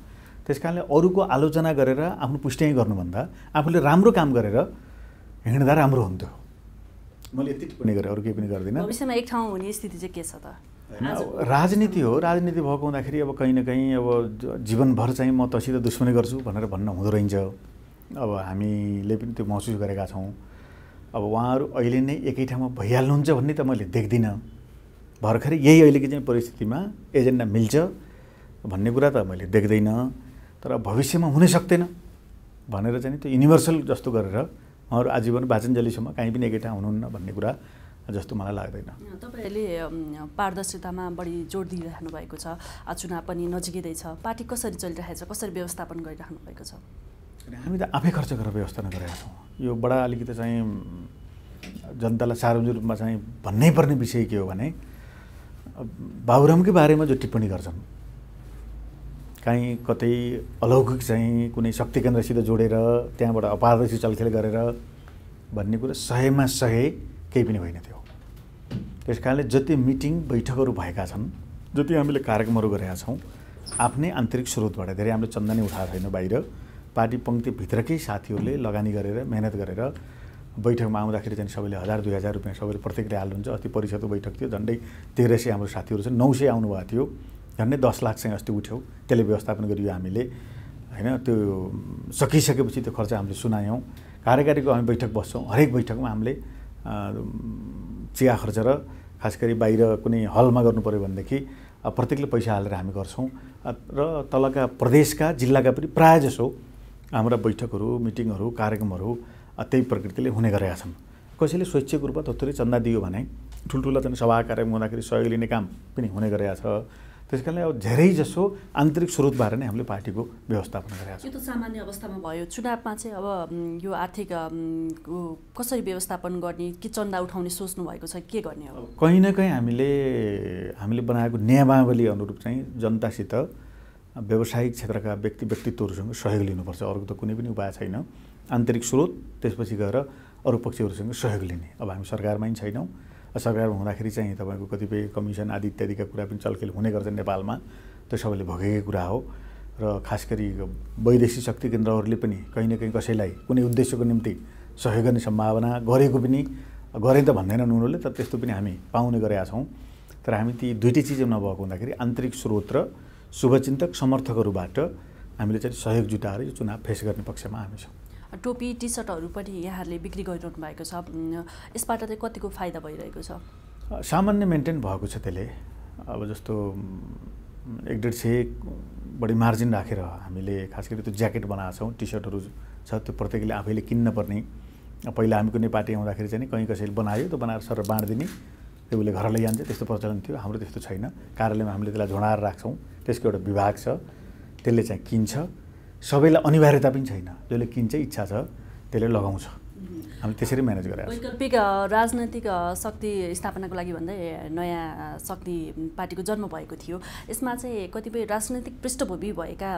[SPEAKER 2] त्यस कारणले अरूको आलोचना गरेर आफ्नो पुष्टि गर्नुभन्दा आफूले राम्रो काम गरेर हिँड्दा राम्रो हुन्थ्यो मैले यति टिप्पणी गरेँ अरू केही पनि गर्दिनँ
[SPEAKER 1] भविष्यमा एक ठाउँ हुने स्थिति चाहिँ के छ त राजनीति
[SPEAKER 2] हो राजनीति भएको हुँदाखेरि अब कहीँ न कहीँ अब जीवनभर चाहिँ म तसित दुश्मनी गर्छु भनेर भन्न हुँदो रहन्छ अब हामीले पनि त्यो महसुस गरेका छौँ अब उहाँहरू अहिले नै एकै ठाउँमा भइहाल्नुहुन्छ भन्ने त मैले देख्दिनँ भर्खरै यही अहिलेको चाहिँ परिस्थितिमा एजेन्डा मिल्छ भन्ने कुरा त मैले देख्दैन तर भविष्यमा हुनै सक्दैन भनेर चाहिँ त्यो युनिभर्सल जस्तो गरेर उहाँहरू आजीवन वाचनजलीसम्म कहीँ पनि एकैठा हुनुहुन्न भन्ने कुरा जस्तो मलाई लाग्दैन
[SPEAKER 1] तपाईँहरूले पारदर्शितामा बढी जोड दिइराख्नु भएको छ चुनाव पनि नजिकै छ पार्टी कसरी चलिरहेको छ कसरी व्यवस्थापन गरिराख्नु भएको छ
[SPEAKER 2] हामी त आफै खर्च गरेर व्यवस्थापन गरेका छौँ यो बडा अलिकति चाहिँ जनतालाई सार्वजनिक रूपमा चाहिँ भन्नै पर्ने विषय के हो भने बाबुरामकै बारेमा जो टिप्पणी गर्छन् काहीँ कतै अलौकिक चाहिँ कुनै शक्ति केन्द्रसित जोडेर त्यहाँबाट अपारदर्शी चलखेल गरेर भन्ने कुरो सयमा सय केही पनि होइन त्यो त्यस कारणले जति मिटिङ बैठकहरू भएका छन् जति हामीले कार्यक्रमहरू गरेका छौँ आफ्नै आन्तरिक स्रोतबाट धेरै हामीले चन्दा नै उठाएको छैन बाहिर पार्टी पङ्क्तिभित्रकै साथीहरूले लगानी गरेर मेहनत गरेर बैठकमा आउँदाखेरि चाहिँ सबैले हजार दुई हजार रुपियाँ सबैले प्रत्येकले हाल्नुहुन्छ अस्ति परिषदको बैठक थियो झन्डै तेह्र सय हाम्रो साथीहरू छन् नौ सय आउनुभएको थियो झन्डै दस लाख चाहिँ अस्ति उठ्यौँ त्यसले व्यवस्थापन गरियो हामीले होइन त्यो सकिसकेपछि त्यो खर्च हामीले सुनायौँ कार्यकारीको हामी बैठक बस्छौँ हरेक बैठकमा हामीले चिया खर्च र खास गरी बाहिर कुनै हलमा गर्नु पऱ्यो भनेदेखि प्रत्येकले पैसा हालेर हामी गर्छौँ र तलका प्रदेशका जिल्लाका पनि प्रायः जसो हाम्रा बैठकहरू मिटिङहरू कार्यक्रमहरू त्यही प्रकृतिले हुने गरेका छन् कसैले स्वैच्छिक रूपमा धोत्तरी चन्दा दियो भने ठुल्ठुला चाहिँ सभा कार्यक्रम हुँदाखेरि सहयोग लिने काम पनि हुने गरेका छ त्यस कारणले अब धेरै जसो आन्तरिक स्रोतबाट नै हामीले पार्टीको व्यवस्थापन गरेका छौँ
[SPEAKER 1] यो त सामान्य अवस्थामा भयो चुनावमा चाहिँ अब यो आर्थिक कसरी व्यवस्थापन गर्ने के चन्दा उठाउने सोच्नु भएको छ के गर्ने अब
[SPEAKER 2] कहीँ न कहीँ हामीले हामीले बनाएको नियमावली अनुरूप चाहिँ जनतासित व्यावसायिक क्षेत्रका व्यक्ति व्यक्तित्वहरूसँग सहयोग लिनुपर्छ अरू त कुनै पनि उपाय छैन आन्तरिक स्रोत त्यसपछि गएर अरू पक्षहरूसँग सहयोग लिने अब हामी सरकारमै छैनौँ सरकारमा हुँदाखेरि चाहिँ तपाईँको कतिपय कमिसन आदि इत्यादिका कुरा पनि चलखेल हुने गर्छ नेपालमा त्यो सबैले भोगेकै कुरा हो र खास गरी वैदेशिक शक्ति केन्द्रहरूले पनि कहीँ न कहीँ कसैलाई कुनै उद्देश्यको निम्ति सहयोग गर्ने सम्भावना गरेको पनि गरे त भन्दैनन् उनीहरूले तर त्यस्तो पनि हामी पाउने गरेका छौँ तर हामी ती दुइटै चिज नभएको हुँदाखेरि आन्तरिक स्रोत र शुभचिन्तक समर्थकहरूबाट हामीले चाहिँ सहयोग जुटाएर यो चुनाव फेस गर्ने पक्षमा हामी छौँ
[SPEAKER 1] टोपी टी सर्टहरू पनि यहाँहरूले बिक्री गरिरहनु भएको छ यसबाट चाहिँ कतिको फाइदा भइरहेको छ
[SPEAKER 2] सामान्य मेन्टेन भएको छ त्यसले अब जस्तो एक डेढ सय बढी मार्जिन राखेर हामीले खास गरी त्यो ज्याकेट बनाएको छौँ टी सर्टहरू छ त्यो प्रत्येकले आफैले किन्नपर्ने पहिला हामी कुनै पार्टी आउँदाखेरि चाहिँ कहीँ कसैले बनायो त्यो बनाएर सर बाँडिदिने त्यो उसले घर लैजान्छ त्यस्तो प्रचलन थियो हाम्रो त्यस्तो छैन कार्यालयमा हामीले त्यसलाई झोडाएर राख्छौँ त्यसको एउटा विभाग छ त्यसले चाहिँ किन्छ सबैलाई अनिवार्यता पनि छैन जसले किन्छ इच्छा छ त्यसले लगाउँछ हामीले त्यसरी म्यानेज गरेर
[SPEAKER 1] वैकल्पिक राजनैतिक शक्ति स्थापनाको लागि भन्दै नयाँ शक्ति पार्टीको जन्म भएको थियो यसमा चाहिँ कतिपय राजनैतिक पृष्ठभूमि भएका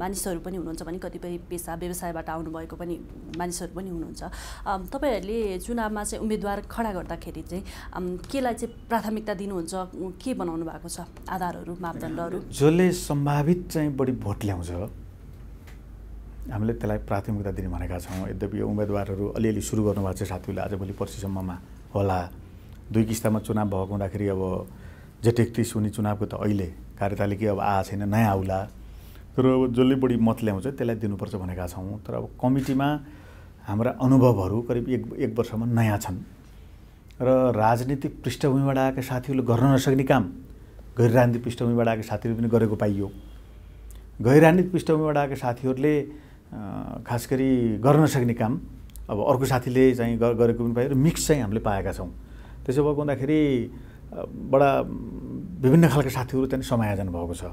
[SPEAKER 1] मानिसहरू पनि हुनुहुन्छ भने कतिपय पेसा व्यवसायबाट आउनुभएको पनि मानिसहरू पनि हुनुहुन्छ तपाईँहरूले चुनावमा चाहिँ उम्मेदवार खडा गर्दाखेरि चाहिँ केलाई चाहिँ प्राथमिकता दिनुहुन्छ के बनाउनु भएको छ आधारहरू मापदण्डहरू
[SPEAKER 2] जसले सम्भावित चाहिँ बढी भोट ल्याउँछ हामीले त्यसलाई प्राथमिकता दिने भनेका छौँ यद्यपि यो उम्मेदवारहरू अलिअलि सुरु गर्नुभएको छ साथीहरूले आजभोलि पर्सिसम्ममा होला दुई किस्तामा चुनाव भएको हुँदाखेरि अब जेठ एकतिस हुने चुनावको त अहिले कार्यतालिकी अब आ छैन नयाँ आउला तर अब जसले बढी मत ल्याउँछ त्यसलाई दिनुपर्छ भनेका छौँ तर अब कमिटीमा हाम्रा अनुभवहरू करिब एक एक वर्षमा नयाँ छन् र राजनीतिक पृष्ठभूमिबाट आएका साथीहरूले गर्न नसक्ने काम गैर राजनीतिक पृष्ठभूमिबाट आएका साथीहरू पनि गरेको पाइयो गैर राजनीतिक पृष्ठभूमिबाट आएका साथीहरूले खास गरी गर्न सक्ने काम अब अर्को साथीले चाहिँ गरेको पनि पायो र मिक्स चाहिँ हामीले पाएका छौँ त्यसो भएको हुँदाखेरि बडा विभिन्न खालका साथीहरू त्यहाँ समायोजन भएको छ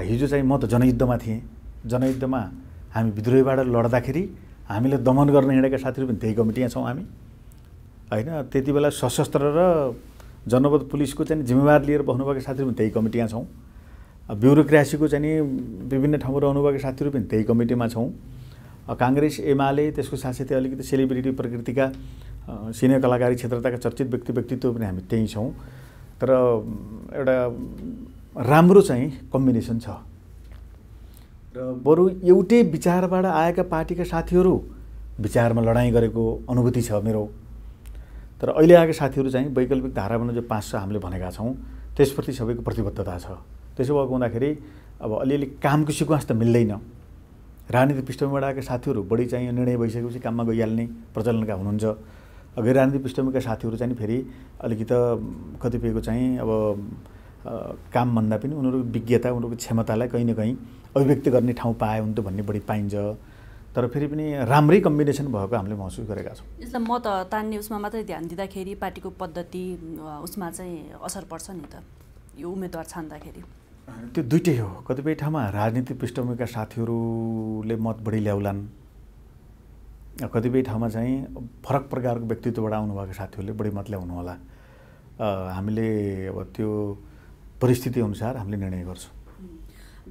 [SPEAKER 2] हिजो चाहिँ म त जनयुद्धमा थिएँ जनयुद्धमा हामी विद्रोहीबाट लड्दाखेरि हामीले दमन गर्न हिँडेका साथीहरू पनि त्यही कमिटीमा छौँ हामी होइन त्यति बेला सशस्त्र र जनपद पुलिसको चाहिँ जिम्मेवार लिएर बस्नुभएको साथीहरू पनि त्यही कमिटीमा छौँ ब्युरोक्रासीको चाहिँ विभिन्न ठाउँमा रहनुभएको साथीहरू पनि त्यही कमिटीमा छौँ काङ्ग्रेस एमाले त्यसको साथसाथै अलिकति सेलिब्रिटी प्रकृतिका सिने कलाकारी क्षेत्रताका चर्चित व्यक्ति व्यक्तित्व पनि हामी त्यहीँ छौँ तर एउटा राम्रो चाहिँ कम्बिनेसन छ र बरु एउटै विचारबाट आएका पार्टीका साथीहरू विचारमा लडाइँ गरेको अनुभूति छ मेरो तर अहिले आएका साथीहरू चाहिँ वैकल्पिक धारामा जो पाँच छ हामीले भनेका छौँ त्यसप्रति सबैको प्रतिबद्धता छ त्यसो भएको हुँदाखेरि अब अलिअलि कामको सिक्वान्स त मिल्दैन राजनीति पृष्ठभूमिबाट आएका साथीहरू बढी चाहिँ निर्णय भइसकेपछि काममा गइहाल्ने प्रचलनका हुनुहुन्छ अघि राजनीति पृष्ठभूमिका साथीहरू चाहिँ फेरि अलिकति कतिपयको चाहिँ अब कामभन्दा पनि उनीहरूको विज्ञता उनीहरूको क्षमतालाई कहीँ न कहीँ अभिव्यक्ति गर्ने ठाउँ पाए हुन्थ्यो भन्ने बढी पाइन्छ तर फेरि पनि राम्रै कम्बिनेसन भएको हामीले महसुस गरेका छौँ
[SPEAKER 1] यसलाई म त तान्ने उसमा मात्रै ध्यान दिँदाखेरि पार्टीको पद्धति उसमा चाहिँ असर पर्छ नि त यो उम्मेदवार छान्दाखेरि
[SPEAKER 2] त्यो दुइटै हो कतिपय ठाउँमा राजनीति पृष्ठभूमिका साथीहरूले मत बढी ल्याउलान् कतिपय ठाउँमा चाहिँ फरक प्रकारको व्यक्तित्वबाट आउनुभएको साथीहरूले बढी मत ल्याउनु होला हामीले अब त्यो परिस्थितिअनुसार हामीले निर्णय गर्छौँ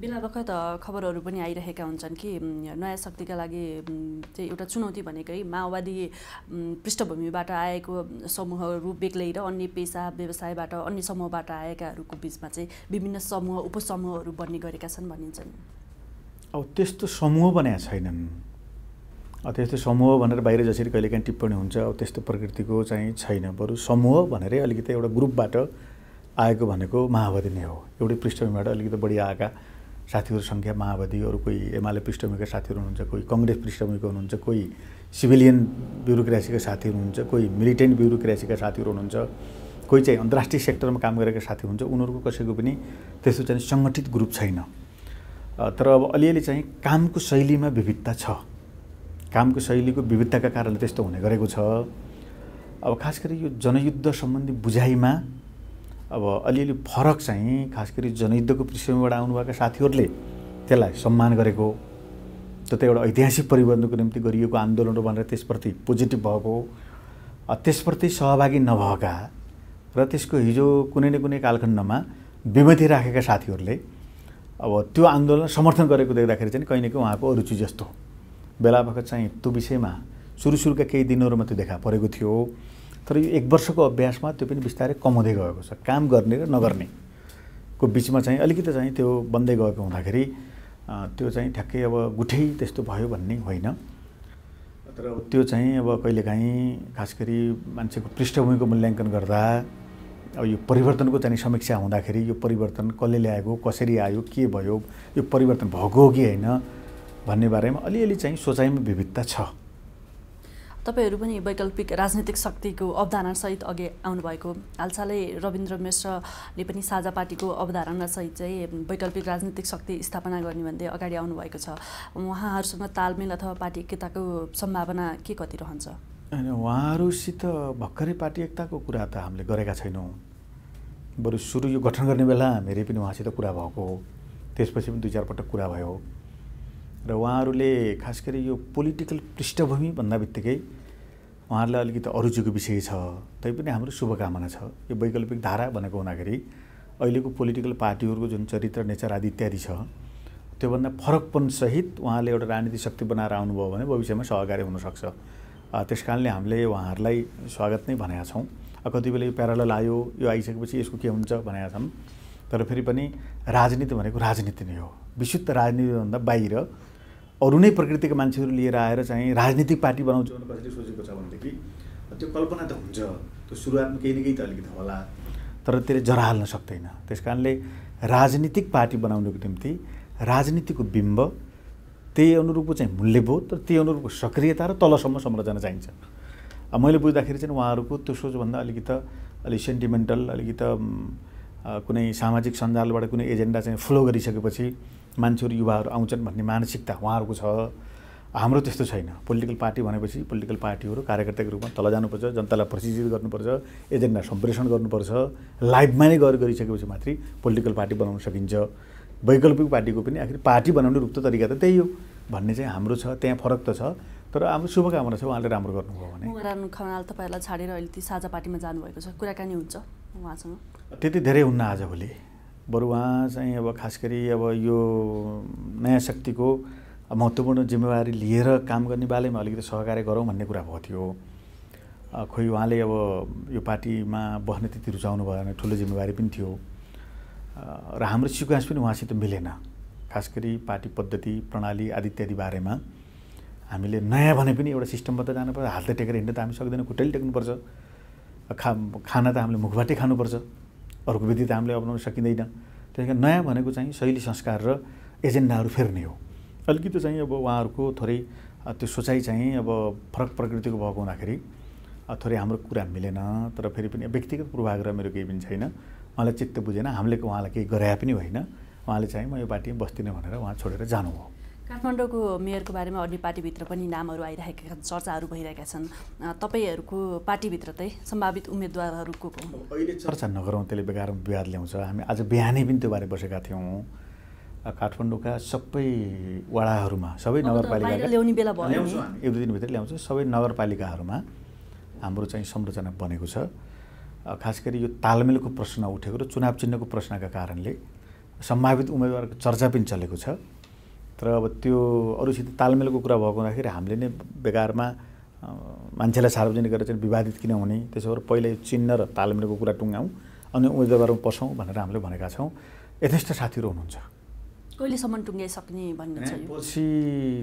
[SPEAKER 1] बिना बखत खबरहरू पनि आइरहेका हुन्छन् कि नयाँ शक्तिका लागि चाहिँ एउटा चुनौती भनेकै माओवादी पृष्ठभूमिबाट आएको समूहहरू बेग्लै र अन्य पेसा व्यवसायबाट अन्य समूहबाट आएकाहरूको बिचमा चाहिँ विभिन्न समूह उपसमूहहरू बन्ने गरेका छन् भनिन्छन्
[SPEAKER 2] अब त्यस्तो समूह बनाएका छैनन् त्यस्तो समूह भनेर बाहिर जसरी कहिलेकाहीँ टिप्पणी हुन्छ अब त्यस्तो प्रकृतिको चाहिँ छैन बरु समूह भनेरै अलिकति एउटा ग्रुपबाट आएको भनेको माओवादी नै हो एउटै पृष्ठभूमिबाट अलिकति बढी आएका साथीहरू सङ्ख्या माओवादी अरू कोही एमाले पृष्ठभूमिका साथीहरू हुनुहुन्छ कोही कङ्ग्रेस पृष्ठभूमिको हुनुहुन्छ कोही सिभिलियन ब्युरोक्रेसीका साथीहरू हुनुहुन्छ कोही मिलिटेन्ट ब्युरोक्रेसीका साथीहरू हुनुहुन्छ कोही चाहिँ अन्तर्राष्ट्रिय सेक्टरमा काम गरेका साथी हुन्छ उनीहरूको कसैको पनि त्यस्तो चाहिँ सङ्गठित ग्रुप छैन तर अब अलिअलि चाहिँ कामको शैलीमा विविधता छ कामको शैलीको विविधताका कारणले त्यस्तो हुने गरेको छ अब खास गरी यो जनयुद्ध सम्बन्धी बुझाइमा अब अलिअलि फरक चाहिँ खास गरी जनयुद्धको पृष्ठभूमिबाट आउनुभएका साथीहरूले त्यसलाई सम्मान गरेको त्यो त एउटा ऐतिहासिक परिवर्तनको निम्ति गरिएको आन्दोलन हो भनेर त्यसप्रति पोजिटिभ भएको त्यसप्रति सहभागी नभएका र त्यसको हिजो कुनै न कुनै कालखण्डमा विमति राखेका साथीहरूले अब त्यो आन्दोलन समर्थन गरेको देख्दाखेरि चाहिँ कहीँ न कहीँ उहाँको अरुचि जस्तो बेला बखत चाहिँ त्यो विषयमा सुरु सुरुका केही दिनहरूमा त्यो देखा परेको थियो तर यो एक वर्षको अभ्यासमा त्यो पनि बिस्तारै कमाउँदै गएको छ काम गर्ने र नगर्नेको बिचमा चाहिँ अलिकति चाहिँ त्यो बन्दै गएको हुँदाखेरि त्यो चाहिँ ठ्याक्कै अब गुठै त्यस्तो भयो भन्ने होइन तर त्यो चाहिँ अब कहिलेकाहीँ खास गरी मान्छेको पृष्ठभूमिको मूल्याङ्कन गर्दा अब यो परिवर्तनको चाहिँ समीक्षा हुँदाखेरि यो परिवर्तन कसले ल्याएको कसरी आयो के भयो यो परिवर्तन भएको हो कि होइन भन्ने बारेमा अलिअलि चाहिँ सोचाइमा विविधता छ
[SPEAKER 1] तपाईँहरू पनि वैकल्पिक राजनीतिक शक्तिको अवधारणासहित अघि आउनुभएको हालसालै रविन्द्र मिश्रले पनि साझा पार्टीको अवधारणासहित चाहिँ वैकल्पिक राजनीतिक शक्ति स्थापना गर्ने भन्दै अगाडि आउनुभएको छ उहाँहरूसँग तालमेल अथवा पार्टी एकताको सम्भावना के कति रहन्छ
[SPEAKER 2] होइन उहाँहरूसित भर्खरै पार्टी एकताको कुरा त हामीले गरेका छैनौँ बरु सुरु यो गठन गर्ने बेला हामीले पनि उहाँसित कुरा भएको हो त्यसपछि पनि दुई चारपटक कुरा भयो र उहाँहरूले खास गरी यो पोलिटिकल पृष्ठभूमि भन्दा बित्तिकै उहाँहरूलाई अलिकति अरुचिको विषय छ तैपनि हाम्रो शुभकामना छ यो वैकल्पिक धारा भनेको हुँदाखेरि अहिलेको पोलिटिकल पार्टीहरूको जुन चरित्र नेचर आदि इत्यादि छ त्योभन्दा फरकपनसहित उहाँले एउटा राजनीतिक शक्ति बनाएर आउनुभयो भने भविष्यमा सहकारी हुनसक्छ त्यस कारणले हामीले उहाँहरूलाई स्वागत नै भनेका छौँ कति बेला यो प्यारल आयो यो आइसकेपछि यसको के हुन्छ भनेका छन् तर फेरि पनि राजनीति भनेको राजनीति नै हो विशुद्ध राजनीतिभन्दा बाहिर अरू नै प्रकृतिका मान्छेहरू लिएर आएर चाहिँ राजनीतिक पार्टी बनाउँछ कसैले सोचेको छ भनेदेखि त्यो कल्पना त हुन्छ त्यो सुरुवातमा केही न केही त अलिकति होला तर त्यसले जरा हाल्न सक्दैन त्यस कारणले राजनीतिक पार्टी बनाउनुको निम्ति राजनीतिको बिम्ब त्यही अनुरूपको चाहिँ मूल्यबोध र त्यही अनुरूपको सक्रियता र तलसम्म संरचना चाहिन्छ मैले बुझ्दाखेरि चाहिँ उहाँहरूको त्यो सोचभन्दा अलिकति अलिक सेन्टिमेन्टल अलिकति कुनै सामाजिक सञ्जालबाट कुनै एजेन्डा चाहिँ फ्लो गरिसकेपछि मान्छेहरू युवाहरू आउँछन् भन्ने मानसिकता उहाँहरूको छ हाम्रो त्यस्तो छैन पोलिटिकल पार्टी भनेपछि पोलिटिकल पार्टीहरू कार्यकर्ताको रूपमा तल जानुपर्छ जनतालाई प्रशिक्षित गर्नुपर्छ एजेन्डा सम्प्रेषण गर्नुपर्छ लाइभमा नै गएर गरिसकेपछि मात्रै पोलिटिकल पार्टी बनाउन सकिन्छ वैकल्पिक पार्टीको पनि आखिर पार्टी बनाउने रूप त तरिका त त्यही हो भन्ने चाहिँ हाम्रो छ त्यहाँ फरक त छ तर हाम्रो शुभकामना छ उहाँले राम्रो गर्नुभयो
[SPEAKER 1] भने खनाल तपाईँहरूलाई छाडेर अहिले ती साझा पार्टीमा जानुभएको छ कुराकानी हुन्छ उहाँसँग
[SPEAKER 2] त्यति धेरै हुन्न आजभोलि बरु उहाँ चाहिँ अब खास गरी अब यो नयाँ शक्तिको महत्त्वपूर्ण जिम्मेवारी लिएर काम गर्ने बारेमा अलिकति सहकार्य गरौँ भन्ने कुरा भएको थियो खोइ उहाँले अब यो पार्टीमा बस्ने त्यति रुचाउनु भएन ठुलो जिम्मेवारी पनि थियो र हाम्रो सिक्वेन्स पनि उहाँसित मिलेन खास गरी पार्टी पद्धति प्रणाली आदि इत्यादि बारेमा हामीले नयाँ भने पनि एउटा सिस्टमबाट जानुपर्छ हात टेकेर हिँड्न त हामी सक्दैनौँ खुट्टैले टेक्नुपर्छ खा खाना त हामीले मुखबाटै खानुपर्छ अर्को विधि त हामीले अप्नाउन सकिँदैन त्यस कारण नयाँ भनेको चाहिँ शैली संस्कार र एजेन्डाहरू फेर्ने हो अलिकति चाहिँ अब उहाँहरूको थोरै त्यो सोचाइ चाहिँ अब फरक प्रकृतिको भएको हुँदाखेरि थोरै हाम्रो कुरा मिलेन तर फेरि पनि व्यक्तिगत पूर्वाग्रह मेरो केही पनि छैन उहाँलाई चित्त बुझेन हामीले उहाँलाई केही गराए पनि होइन उहाँले चाहिँ म यो पार्टीमा बस्दिनँ भनेर उहाँ छोडेर जानुभयो
[SPEAKER 1] काठमाडौँको मेयरको बारेमा अन्य पार्टीभित्र पनि नामहरू आइरहेका छन् चर्चाहरू भइरहेका छन् तपाईँहरूको पार्टीभित्र चाहिँ सम्भावित उम्मेदवारहरूको अहिले चर्चा
[SPEAKER 2] नगरौँ त्यसले बेकार विवाद ल्याउँछ हामी आज बिहानै पनि त्यो बारे बसेका थियौँ काठमाडौँका सबै वडाहरूमा सबै नगरपालिका ल्याउने बेला भयो एक दुई दिनभित्र ल्याउँछ सबै नगरपालिकाहरूमा हाम्रो चाहिँ संरचना बनेको छ खास गरी यो तालमेलको प्रश्न उठेको र चुनाव चिन्हको प्रश्नका कारणले सम्भावित उम्मेदवारको चर्चा पनि चलेको छ तर अब त्यो अरूसित तालमेलको कुरा भएको हुँदाखेरि हामीले नै बेकारमा मान्छेलाई सार्वजनिक गरेर चाहिँ विवादित किन हुने त्यसो भएर पहिल्यै चिन्ह र तालमेलको कुरा टुङ्गाउँ अनि उम्मेदवारमा पसौँ भनेर हामीले भनेका छौँ यथेष्ट साथीहरू हुनुहुन्छ
[SPEAKER 1] कहिलेसम्म टुङ्गाइसक्ने भन्ने पछि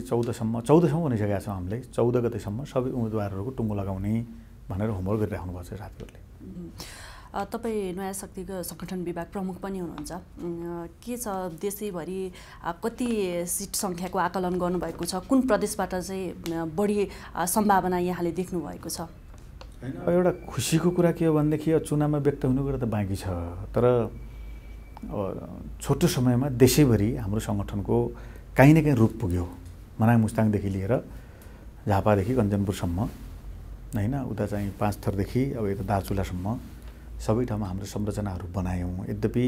[SPEAKER 2] चौधसम्म चौधसम्म भनिसकेका छौँ हामीले चौध गतेसम्म सबै उम्मेदवारहरूको टुङ्गो लगाउने भनेर होमवर्क गरिराख्नु भएको छ साथीहरूले
[SPEAKER 1] तपाईँ नयाँ शक्तिको सङ्गठन विभाग प्रमुख पनि हुनुहुन्छ के छ देशैभरि कति सिट सङ्ख्याको आकलन गर्नुभएको छ कुन प्रदेशबाट चाहिँ बढी सम्भावना यहाँले देख्नुभएको छ
[SPEAKER 2] होइन एउटा खुसीको कुरा के हो भनेदेखि चुनावमा व्यक्त हुने कुरा त बाँकी छ तर छोटो समयमा देशैभरि हाम्रो सङ्गठनको काहीँ न काहीँ रूप पुग्यो मनाङ मुस्ताङदेखि लिएर झापादेखि कञ्चनपुरसम्म होइन उता चाहिँ पाँच थरदेखि अब यता दार्चुलासम्म सबै ठाउँमा हाम्रो संरचनाहरू बनायौँ यद्यपि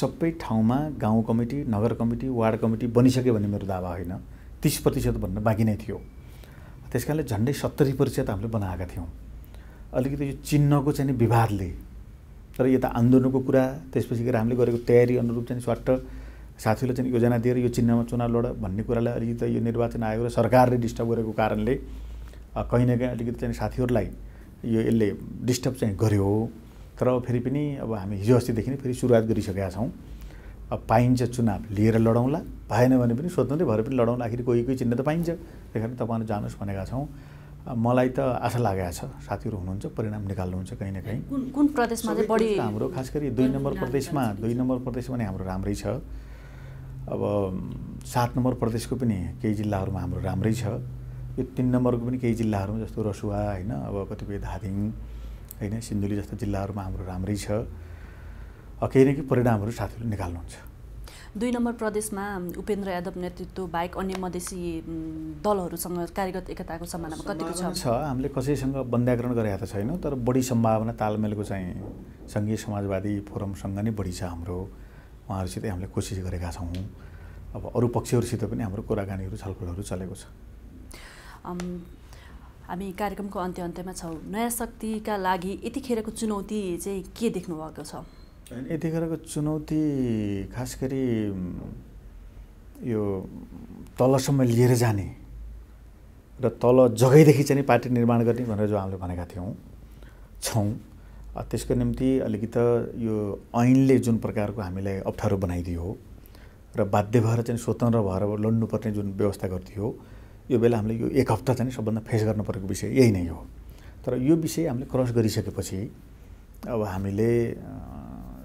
[SPEAKER 2] सबै ठाउँमा गाउँ कमिटी नगर कमिटी वार्ड कमिटी बनिसक्यो भन्ने मेरो दावा होइन तिस प्रतिशत भन्न बाँकी नै थियो त्यस कारणले झन्डै सत्तरी प्रतिशत हामीले बनाएका थियौँ अलिकति यो चिन्हको चाहिँ विवादले तर यता आन्दोलनको कुरा त्यसपछि गएर हामीले गरेको तयारी अनुरूप चाहिँ स्वाट साथीहरूले चाहिँ योजना दिएर यो चिन्हमा चुनाव लड भन्ने कुरालाई अलिकति यो निर्वाचन आयोग र सरकारले डिस्टर्ब गरेको कारणले कहीँ न कहीँ अलिकति चाहिँ साथीहरूलाई यो यसले डिस्टर्ब चाहिँ गर्यो तर फेरि पनि अब हामी हिजो अस्तिदेखि नै फेरि सुरुवात गरिसकेका छौँ अब पाइन्छ चुनाव लिएर लडौँला भएन भने पनि स्वतन्त्रै भएर पनि लडौँला आखिर कोही कोही चिन्ह त पाइन्छ त्यही कारण तपाईँहरू जानुहोस् भनेका छौँ मलाई त आशा लागेको छ साथीहरू हुनुहुन्छ परिणाम निकाल्नुहुन्छ कहीँ न कहीँ कुन
[SPEAKER 1] कुन प्रदेशमा चाहिँ बढी हाम्रो
[SPEAKER 2] खास गरी दुई नम्बर प्रदेशमा दुई नम्बर प्रदेश नै हाम्रो राम्रै छ अब सात नम्बर प्रदेशको पनि केही जिल्लाहरूमा हाम्रो राम्रै छ यो तिन नम्बरको पनि केही जिल्लाहरूमा जस्तो रसुवा होइन अब कतिपय धादिङ होइन सिन्धुली जस्ता जिल्लाहरूमा हाम्रो राम्रै छ केही न केही परिणामहरू साथीहरू निकाल्नुहुन्छ
[SPEAKER 1] दुई नम्बर प्रदेशमा उपेन्द्र यादव नेतृत्व बाहेक अन्य मधेसी दलहरूसँग कार्यगत एकताको सम्भावना कतिको
[SPEAKER 2] छ हामीले कसैसँग बन्द्याकरण गरेका त छैनौँ तर बढी सम्भावना तालमेलको चाहिँ सङ्घीय समाजवादी फोरमसँग नै बढी छ हाम्रो उहाँहरूसितै हामीले कोसिस गरेका छौँ अब अरू पक्षहरूसित पनि हाम्रो कुराकानीहरू छलफलहरू चलेको छ
[SPEAKER 1] हामी कार्यक्रमको अन्त्य अन्त्यमा छौँ नयाँ शक्तिका लागि यतिखेरको चुनौती चाहिँ के देख्नु भएको छ
[SPEAKER 2] यतिखेरको चुनौती खास गरी यो तलसम्म लिएर जाने र तल जगैदेखि चाहिँ पार्टी निर्माण गर्ने भनेर जो हामीले भनेका थियौँ छौँ त्यसको निम्ति अलिकति यो ऐनले जुन प्रकारको हामीलाई अप्ठ्यारो बनाइदियो र बाध्य भएर चाहिँ स्वतन्त्र भएर लड्नुपर्ने जुन व्यवस्था गरिदियो यो बेला हामीले यो एक हप्ता चाहिँ सबभन्दा फेस गर्नु परेको विषय यही नै हो तर यो विषय हामीले क्रस गरिसकेपछि अब हामीले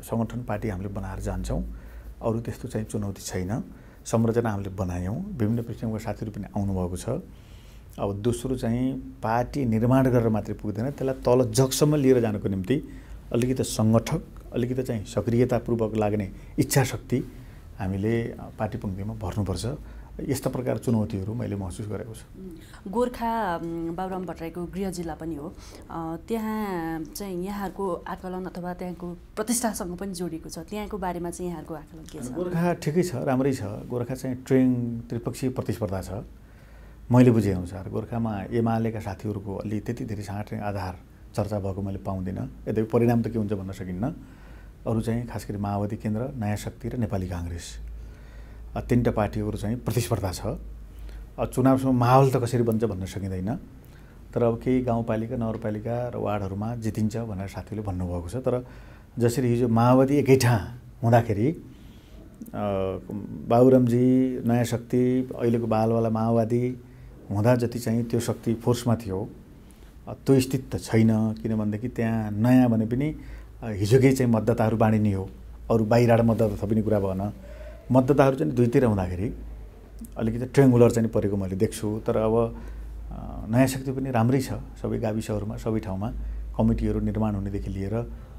[SPEAKER 2] सङ्गठन पार्टी हामीले बनाएर जान्छौँ अरू त्यस्तो चाहिँ चुनौती छैन संरचना हामीले बनायौँ विभिन्न पृष्ठका साथीहरू पनि आउनुभएको छ अब दोस्रो चाहिँ पार्टी निर्माण गरेर मात्रै पुग्दैन त्यसलाई तल जगसम्म लिएर जानको निम्ति अलिकति सङ्गठक अलिकति चाहिँ सक्रियतापूर्वक लाग्ने इच्छा शक्ति हामीले पार्टी पङ्क्तिमा भर्नुपर्छ यस्ता प्रकार चुनौतीहरू मैले महसुस गरेको
[SPEAKER 1] छु गोर्खा बाबुराम भट्टराईको गृह जिल्ला पनि हो त्यहाँ चाहिँ यहाँहरूको आकलन अथवा त्यहाँको प्रतिष्ठासँग पनि जोडिएको छ त्यहाँको बारेमा चाहिँ यहाँहरूको आकलन के छ गोर्खा
[SPEAKER 2] ठिकै छ राम्रै छ गोर्खा चाहिँ ट्रेन त्रिपक्षीय प्रतिस्पर्धा छ मैले बुझेअनुसार गोर्खामा एमालेका साथीहरूको अलि त्यति धेरै साँट्ने आधार चर्चा भएको मैले पाउँदिनँ यद्यपि परिणाम त के हुन्छ भन्न सकिन्न अरू चाहिँ खास गरी माओवादी केन्द्र नयाँ शक्ति र नेपाली काङ्ग्रेस तिनवटा पार्टीहरू चाहिँ प्रतिस्पर्धा छ चुनावसम्म माहौल त कसरी बन्छ भन्न सकिँदैन तर अब केही गाउँपालिका नगरपालिका र वार्डहरूमा जितिन्छ भनेर साथीहरूले भन्नुभएको छ तर जसरी हिजो माओवादी एकै ठाँ हुँदाखेरि बाबुरामजी नयाँ शक्ति अहिलेको बालवाला माओवादी हुँदा जति चाहिँ त्यो शक्ति फोर्समा थियो त्यो स्थिति त छैन किनभनेदेखि त्यहाँ नयाँ भने पनि हिजोकै चाहिँ मतदाताहरू बाँडिने हो अरू बाहिरबाट मतदाता थपिने कुरा भएन मतदाताहरू चाहिँ दुईतिर हुँदाखेरि अलिकति ट्रेङ्गुलर चाहिँ परेको मैले देख्छु तर अब नयाँ शक्ति पनि राम्रै छ सबै गाविसहरूमा सबै ठाउँमा कमिटीहरू निर्माण हुनेदेखि लिएर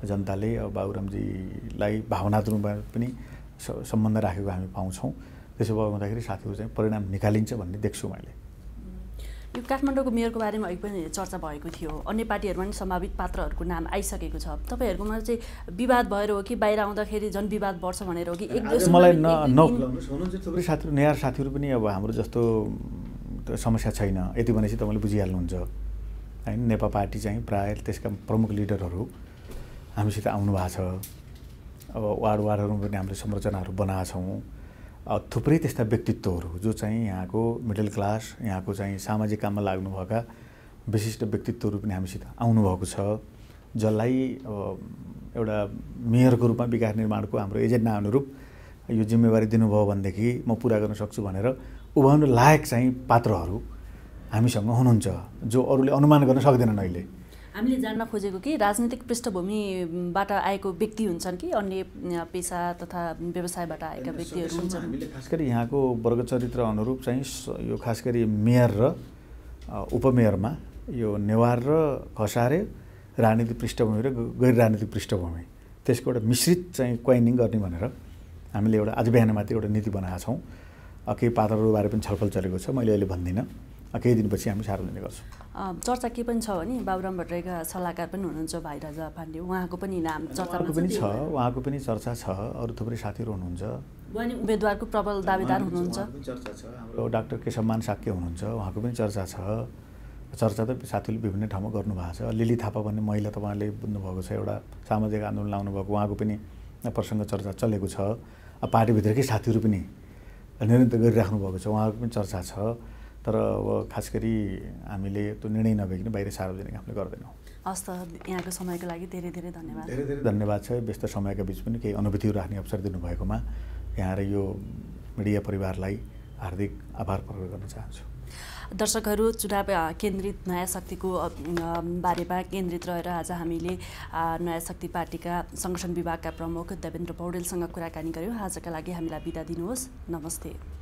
[SPEAKER 2] जनताले अब बाबुरामजीलाई भावनात्मकमा पनि सम्बन्ध राखेको हामी पाउँछौँ त्यसो भए हुँदाखेरि साथीहरू चाहिँ परिणाम निकालिन्छ भन्ने देख्छु मैले
[SPEAKER 1] यो काठमाडौँको मेयरको बारेमा अघि पनि चर्चा भएको थियो अन्य पार्टीहरूमा पनि सम्भावित पात्रहरूको नाम आइसकेको छ तपाईँहरूकोमा चाहिँ विवाद भएर हो कि बाहिर आउँदाखेरि झन् विवाद बढ्छ भनेर हो कि मलाई
[SPEAKER 2] थुप्रै साथीहरू नयाँ साथीहरू पनि अब हाम्रो जस्तो समस्या छैन यति भनेपछि तपाईँले बुझिहाल्नुहुन्छ होइन नेपाल पार्टी चाहिँ प्रायः त्यसका प्रमुख लिडरहरू हामीसित आउनु भएको छ अब वार्ड वार्डहरूमा पनि हामीले संरचनाहरू बनाएको छौँ थुप्रै त्यस्ता व्यक्तित्वहरू जो चाहिँ यहाँको मिडल क्लास यहाँको चाहिँ सामाजिक काममा लाग्नुभएका विशिष्ट व्यक्तित्वहरू पनि हामीसित आउनुभएको छ जसलाई एउटा मेयरको रूपमा विकास निर्माणको हाम्रो एजेन्डा अनुरूप यो जिम्मेवारी दिनुभयो भनेदेखि म पुरा गर्न सक्छु भनेर उभाउनु लायक चाहिँ पात्रहरू हामीसँग हुनुहुन्छ जो अरूले अनुमान गर्न सक्दैनन् अहिले
[SPEAKER 1] हामीले जान्न खोजेको कि राजनीतिक पृष्ठभूमिबाट आएको व्यक्ति हुन्छन् कि अन्य पेसा तथा व्यवसायबाट आएका व्यक्तिहरू हुन्छन्
[SPEAKER 2] खास गरी यहाँको वर्गचरित्र अनुरूप चाहिँ यो खास गरी मेयर र उपमेयरमा यो नेवार र खसारे राजनीतिक पृष्ठभूमि र गैर राजनीतिक पृष्ठभूमि त्यसको एउटा मिश्रित चाहिँ क्वाइनिङ गर्ने भनेर हामीले एउटा आज बिहान एउटा नीति बनाएका छौँ केही पात्रहरूबारे पनि छलफल चलेको छ मैले अहिले भन्दिनँ केही दिनपछि हामी सार्वजनिक
[SPEAKER 1] गर्छौँ चर्चा के पनि छ भने बाबुराम भट्टराईका सल्लाहकार पनि हुनुहुन्छ भाइ राजा पाण्डे उहाँको पनि नाम चर्चाको पनि छ
[SPEAKER 2] उहाँको पनि चर्चा छ अरू थुप्रै साथीहरू हुनुहुन्छ
[SPEAKER 1] उम्मेदवारको प्रबल दावेदार हुनुहुन्छ
[SPEAKER 2] हाम्रो डाक्टर केशवमान साक्य हुनुहुन्छ उहाँको पनि चर्चा छ चर्चा त साथीहरूले विभिन्न ठाउँमा गर्नुभएको छ लिली थापा भन्ने महिला तपाईँले बुझ्नुभएको छ एउटा सामाजिक आन्दोलन लाउनु भएको उहाँको पनि प्रसङ्ग चर्चा चलेको छ पार्टीभित्रकै साथीहरू पनि निरन्तर गरिराख्नु भएको छ उहाँको पनि चर्चा छ तर अब खास गरी हामीले त्यो निर्णय नभइकन बाहिर सार्वजनिक हामीले गर्दैनौँ
[SPEAKER 1] हस् त यहाँको समयको लागि धेरै धेरै धन्यवाद धेरै धेरै
[SPEAKER 2] धन्यवाद छ व्यस्त समयका बिच पनि केही अनुभूतिहरू राख्ने अवसर दिनुभएकोमा यहाँ र यो मिडिया परिवारलाई हार्दिक आभार प्रकट गर्न चाहन्छु
[SPEAKER 1] दर्शकहरू चुनाव केन्द्रित नयाँ शक्तिको बारेमा केन्द्रित रहेर आज हामीले नयाँ शक्ति पार्टीका सङ्गठन विभागका प्रमुख देवेन्द्र पौडेलसँग कुराकानी गऱ्यौँ आजका लागि हामीलाई बिदा दिनुहोस् नमस्ते